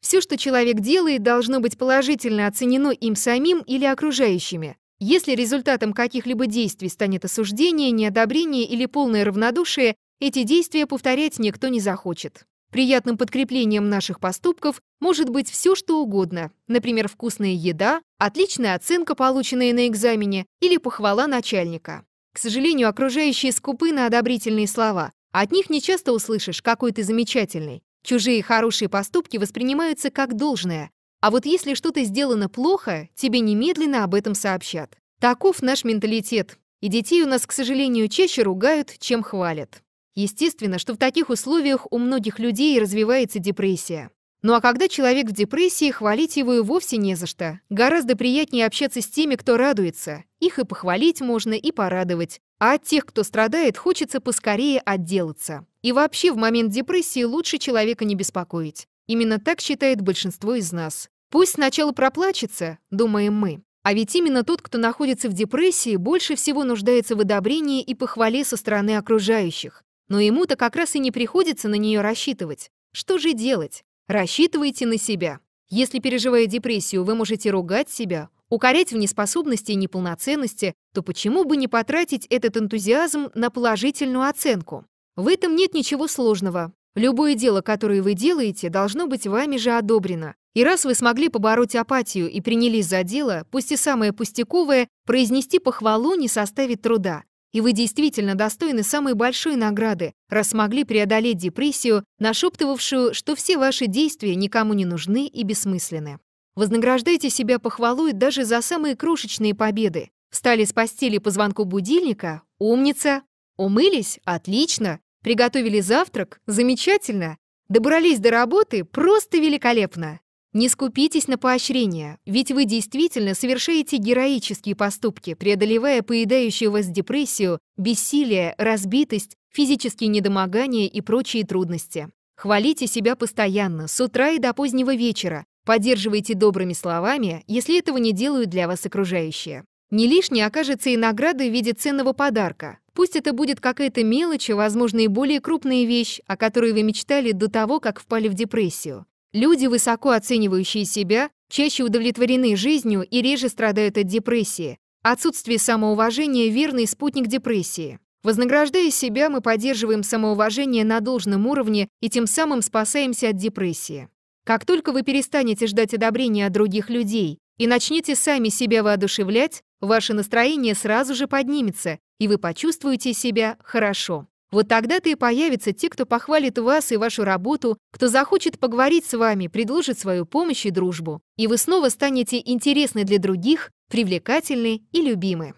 Все, что человек делает, должно быть положительно оценено им самим или окружающими. Если результатом каких-либо действий станет осуждение, неодобрение или полное равнодушие, эти действия повторять никто не захочет. Приятным подкреплением наших поступков может быть все, что угодно, например, вкусная еда, отличная оценка, полученная на экзамене, или похвала начальника. К сожалению, окружающие скупы на одобрительные слова. От них не часто услышишь «какой ты замечательный». Чужие хорошие поступки воспринимаются как должное, а вот если что-то сделано плохо, тебе немедленно об этом сообщат. Таков наш менталитет. И детей у нас, к сожалению, чаще ругают, чем хвалят. Естественно, что в таких условиях у многих людей развивается депрессия. Ну а когда человек в депрессии, хвалить его и вовсе не за что. Гораздо приятнее общаться с теми, кто радуется. Их и похвалить можно, и порадовать. А от тех, кто страдает, хочется поскорее отделаться. И вообще в момент депрессии лучше человека не беспокоить. Именно так считает большинство из нас. Пусть сначала проплачется, думаем мы. А ведь именно тот, кто находится в депрессии, больше всего нуждается в одобрении и похвале со стороны окружающих. Но ему-то как раз и не приходится на нее рассчитывать. Что же делать? Рассчитывайте на себя. Если, переживая депрессию, вы можете ругать себя, укорять в неспособности и неполноценности, то почему бы не потратить этот энтузиазм на положительную оценку? В этом нет ничего сложного. Любое дело, которое вы делаете, должно быть вами же одобрено. И раз вы смогли побороть апатию и принялись за дело, пусть и самое пустяковое, произнести похвалу не составит труда. И вы действительно достойны самой большой награды, раз смогли преодолеть депрессию, нашептывавшую, что все ваши действия никому не нужны и бессмысленны. Вознаграждайте себя похвалой даже за самые крошечные победы. Встали с постели по звонку будильника? Умница! Умылись? Отлично! Приготовили завтрак? Замечательно! Добрались до работы? Просто великолепно! Не скупитесь на поощрения, ведь вы действительно совершаете героические поступки, преодолевая поедающую вас депрессию, бессилие, разбитость, физические недомогания и прочие трудности. Хвалите себя постоянно, с утра и до позднего вечера. Поддерживайте добрыми словами, если этого не делают для вас окружающие. Не лишней окажется и награда в виде ценного подарка. Пусть это будет какая-то мелочь, а, возможно, и более крупная вещь, о которой вы мечтали до того, как впали в депрессию. Люди, высоко оценивающие себя, чаще удовлетворены жизнью и реже страдают от депрессии. Отсутствие самоуважения – верный спутник депрессии. Вознаграждая себя, мы поддерживаем самоуважение на должном уровне и тем самым спасаемся от депрессии. Как только вы перестанете ждать одобрения от других людей и начнете сами себя воодушевлять, Ваше настроение сразу же поднимется, и вы почувствуете себя хорошо. Вот тогда-то и появятся те, кто похвалит вас и вашу работу, кто захочет поговорить с вами, предложит свою помощь и дружбу. И вы снова станете интересны для других, привлекательны и любимы.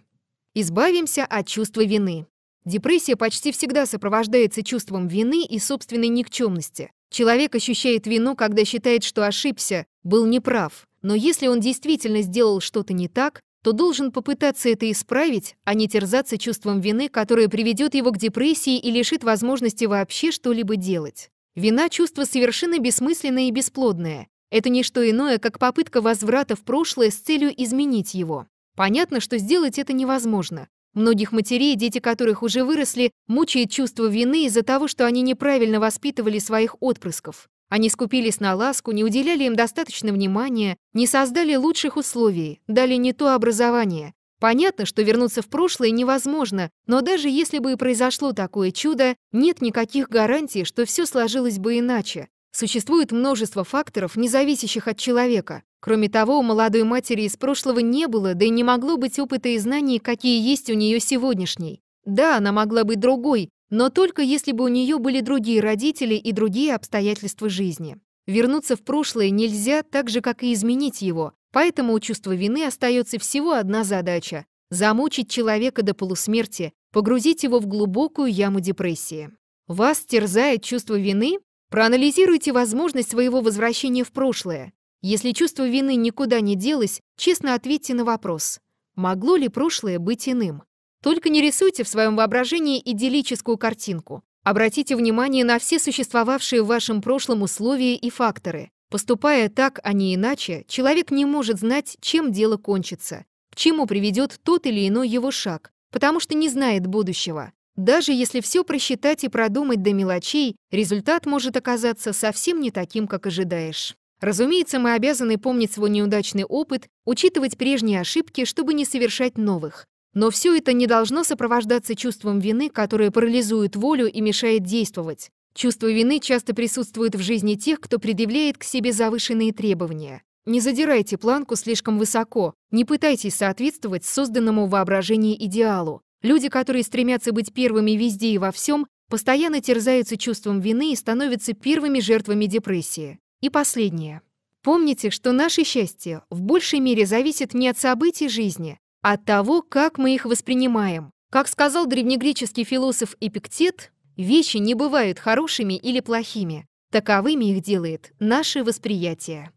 Избавимся от чувства вины. Депрессия почти всегда сопровождается чувством вины и собственной никчемности. Человек ощущает вину, когда считает, что ошибся, был неправ. Но если он действительно сделал что-то не так, то должен попытаться это исправить, а не терзаться чувством вины, которое приведет его к депрессии и лишит возможности вообще что-либо делать. Вина — чувство совершенно бессмысленное и бесплодное. Это не что иное, как попытка возврата в прошлое с целью изменить его. Понятно, что сделать это невозможно. Многих матерей, дети которых уже выросли, мучает чувство вины из-за того, что они неправильно воспитывали своих отпрысков. Они скупились на ласку, не уделяли им достаточно внимания, не создали лучших условий, дали не то образование. Понятно, что вернуться в прошлое невозможно, но даже если бы и произошло такое чудо, нет никаких гарантий, что все сложилось бы иначе. Существует множество факторов, не зависящих от человека. Кроме того, у молодой матери из прошлого не было, да и не могло быть опыта и знаний, какие есть у нее сегодняшней. Да, она могла быть другой, но только если бы у нее были другие родители и другие обстоятельства жизни. Вернуться в прошлое нельзя, так же, как и изменить его, поэтому у чувства вины остается всего одна задача – замучить человека до полусмерти, погрузить его в глубокую яму депрессии. Вас терзает чувство вины? Проанализируйте возможность своего возвращения в прошлое. Если чувство вины никуда не делось, честно ответьте на вопрос – могло ли прошлое быть иным? Только не рисуйте в своем воображении идиллическую картинку. Обратите внимание на все существовавшие в вашем прошлом условия и факторы. Поступая так, а не иначе, человек не может знать, чем дело кончится, к чему приведет тот или иной его шаг, потому что не знает будущего. Даже если все просчитать и продумать до мелочей, результат может оказаться совсем не таким, как ожидаешь. Разумеется, мы обязаны помнить свой неудачный опыт, учитывать прежние ошибки, чтобы не совершать новых. Но все это не должно сопровождаться чувством вины, которое парализует волю и мешает действовать. Чувство вины часто присутствует в жизни тех, кто предъявляет к себе завышенные требования. Не задирайте планку слишком высоко, не пытайтесь соответствовать созданному воображению идеалу. Люди, которые стремятся быть первыми везде и во всем, постоянно терзаются чувством вины и становятся первыми жертвами депрессии. И последнее. Помните, что наше счастье в большей мере зависит не от событий жизни, от того, как мы их воспринимаем. Как сказал древнегреческий философ Эпиктет, вещи не бывают хорошими или плохими. Таковыми их делает наше восприятие.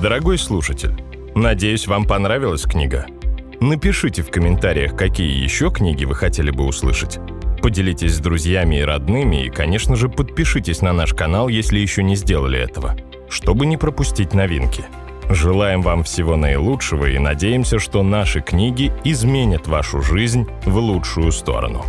Дорогой слушатель, надеюсь, вам понравилась книга. Напишите в комментариях, какие еще книги вы хотели бы услышать. Поделитесь с друзьями и родными и, конечно же, подпишитесь на наш канал, если еще не сделали этого, чтобы не пропустить новинки. Желаем вам всего наилучшего и надеемся, что наши книги изменят вашу жизнь в лучшую сторону.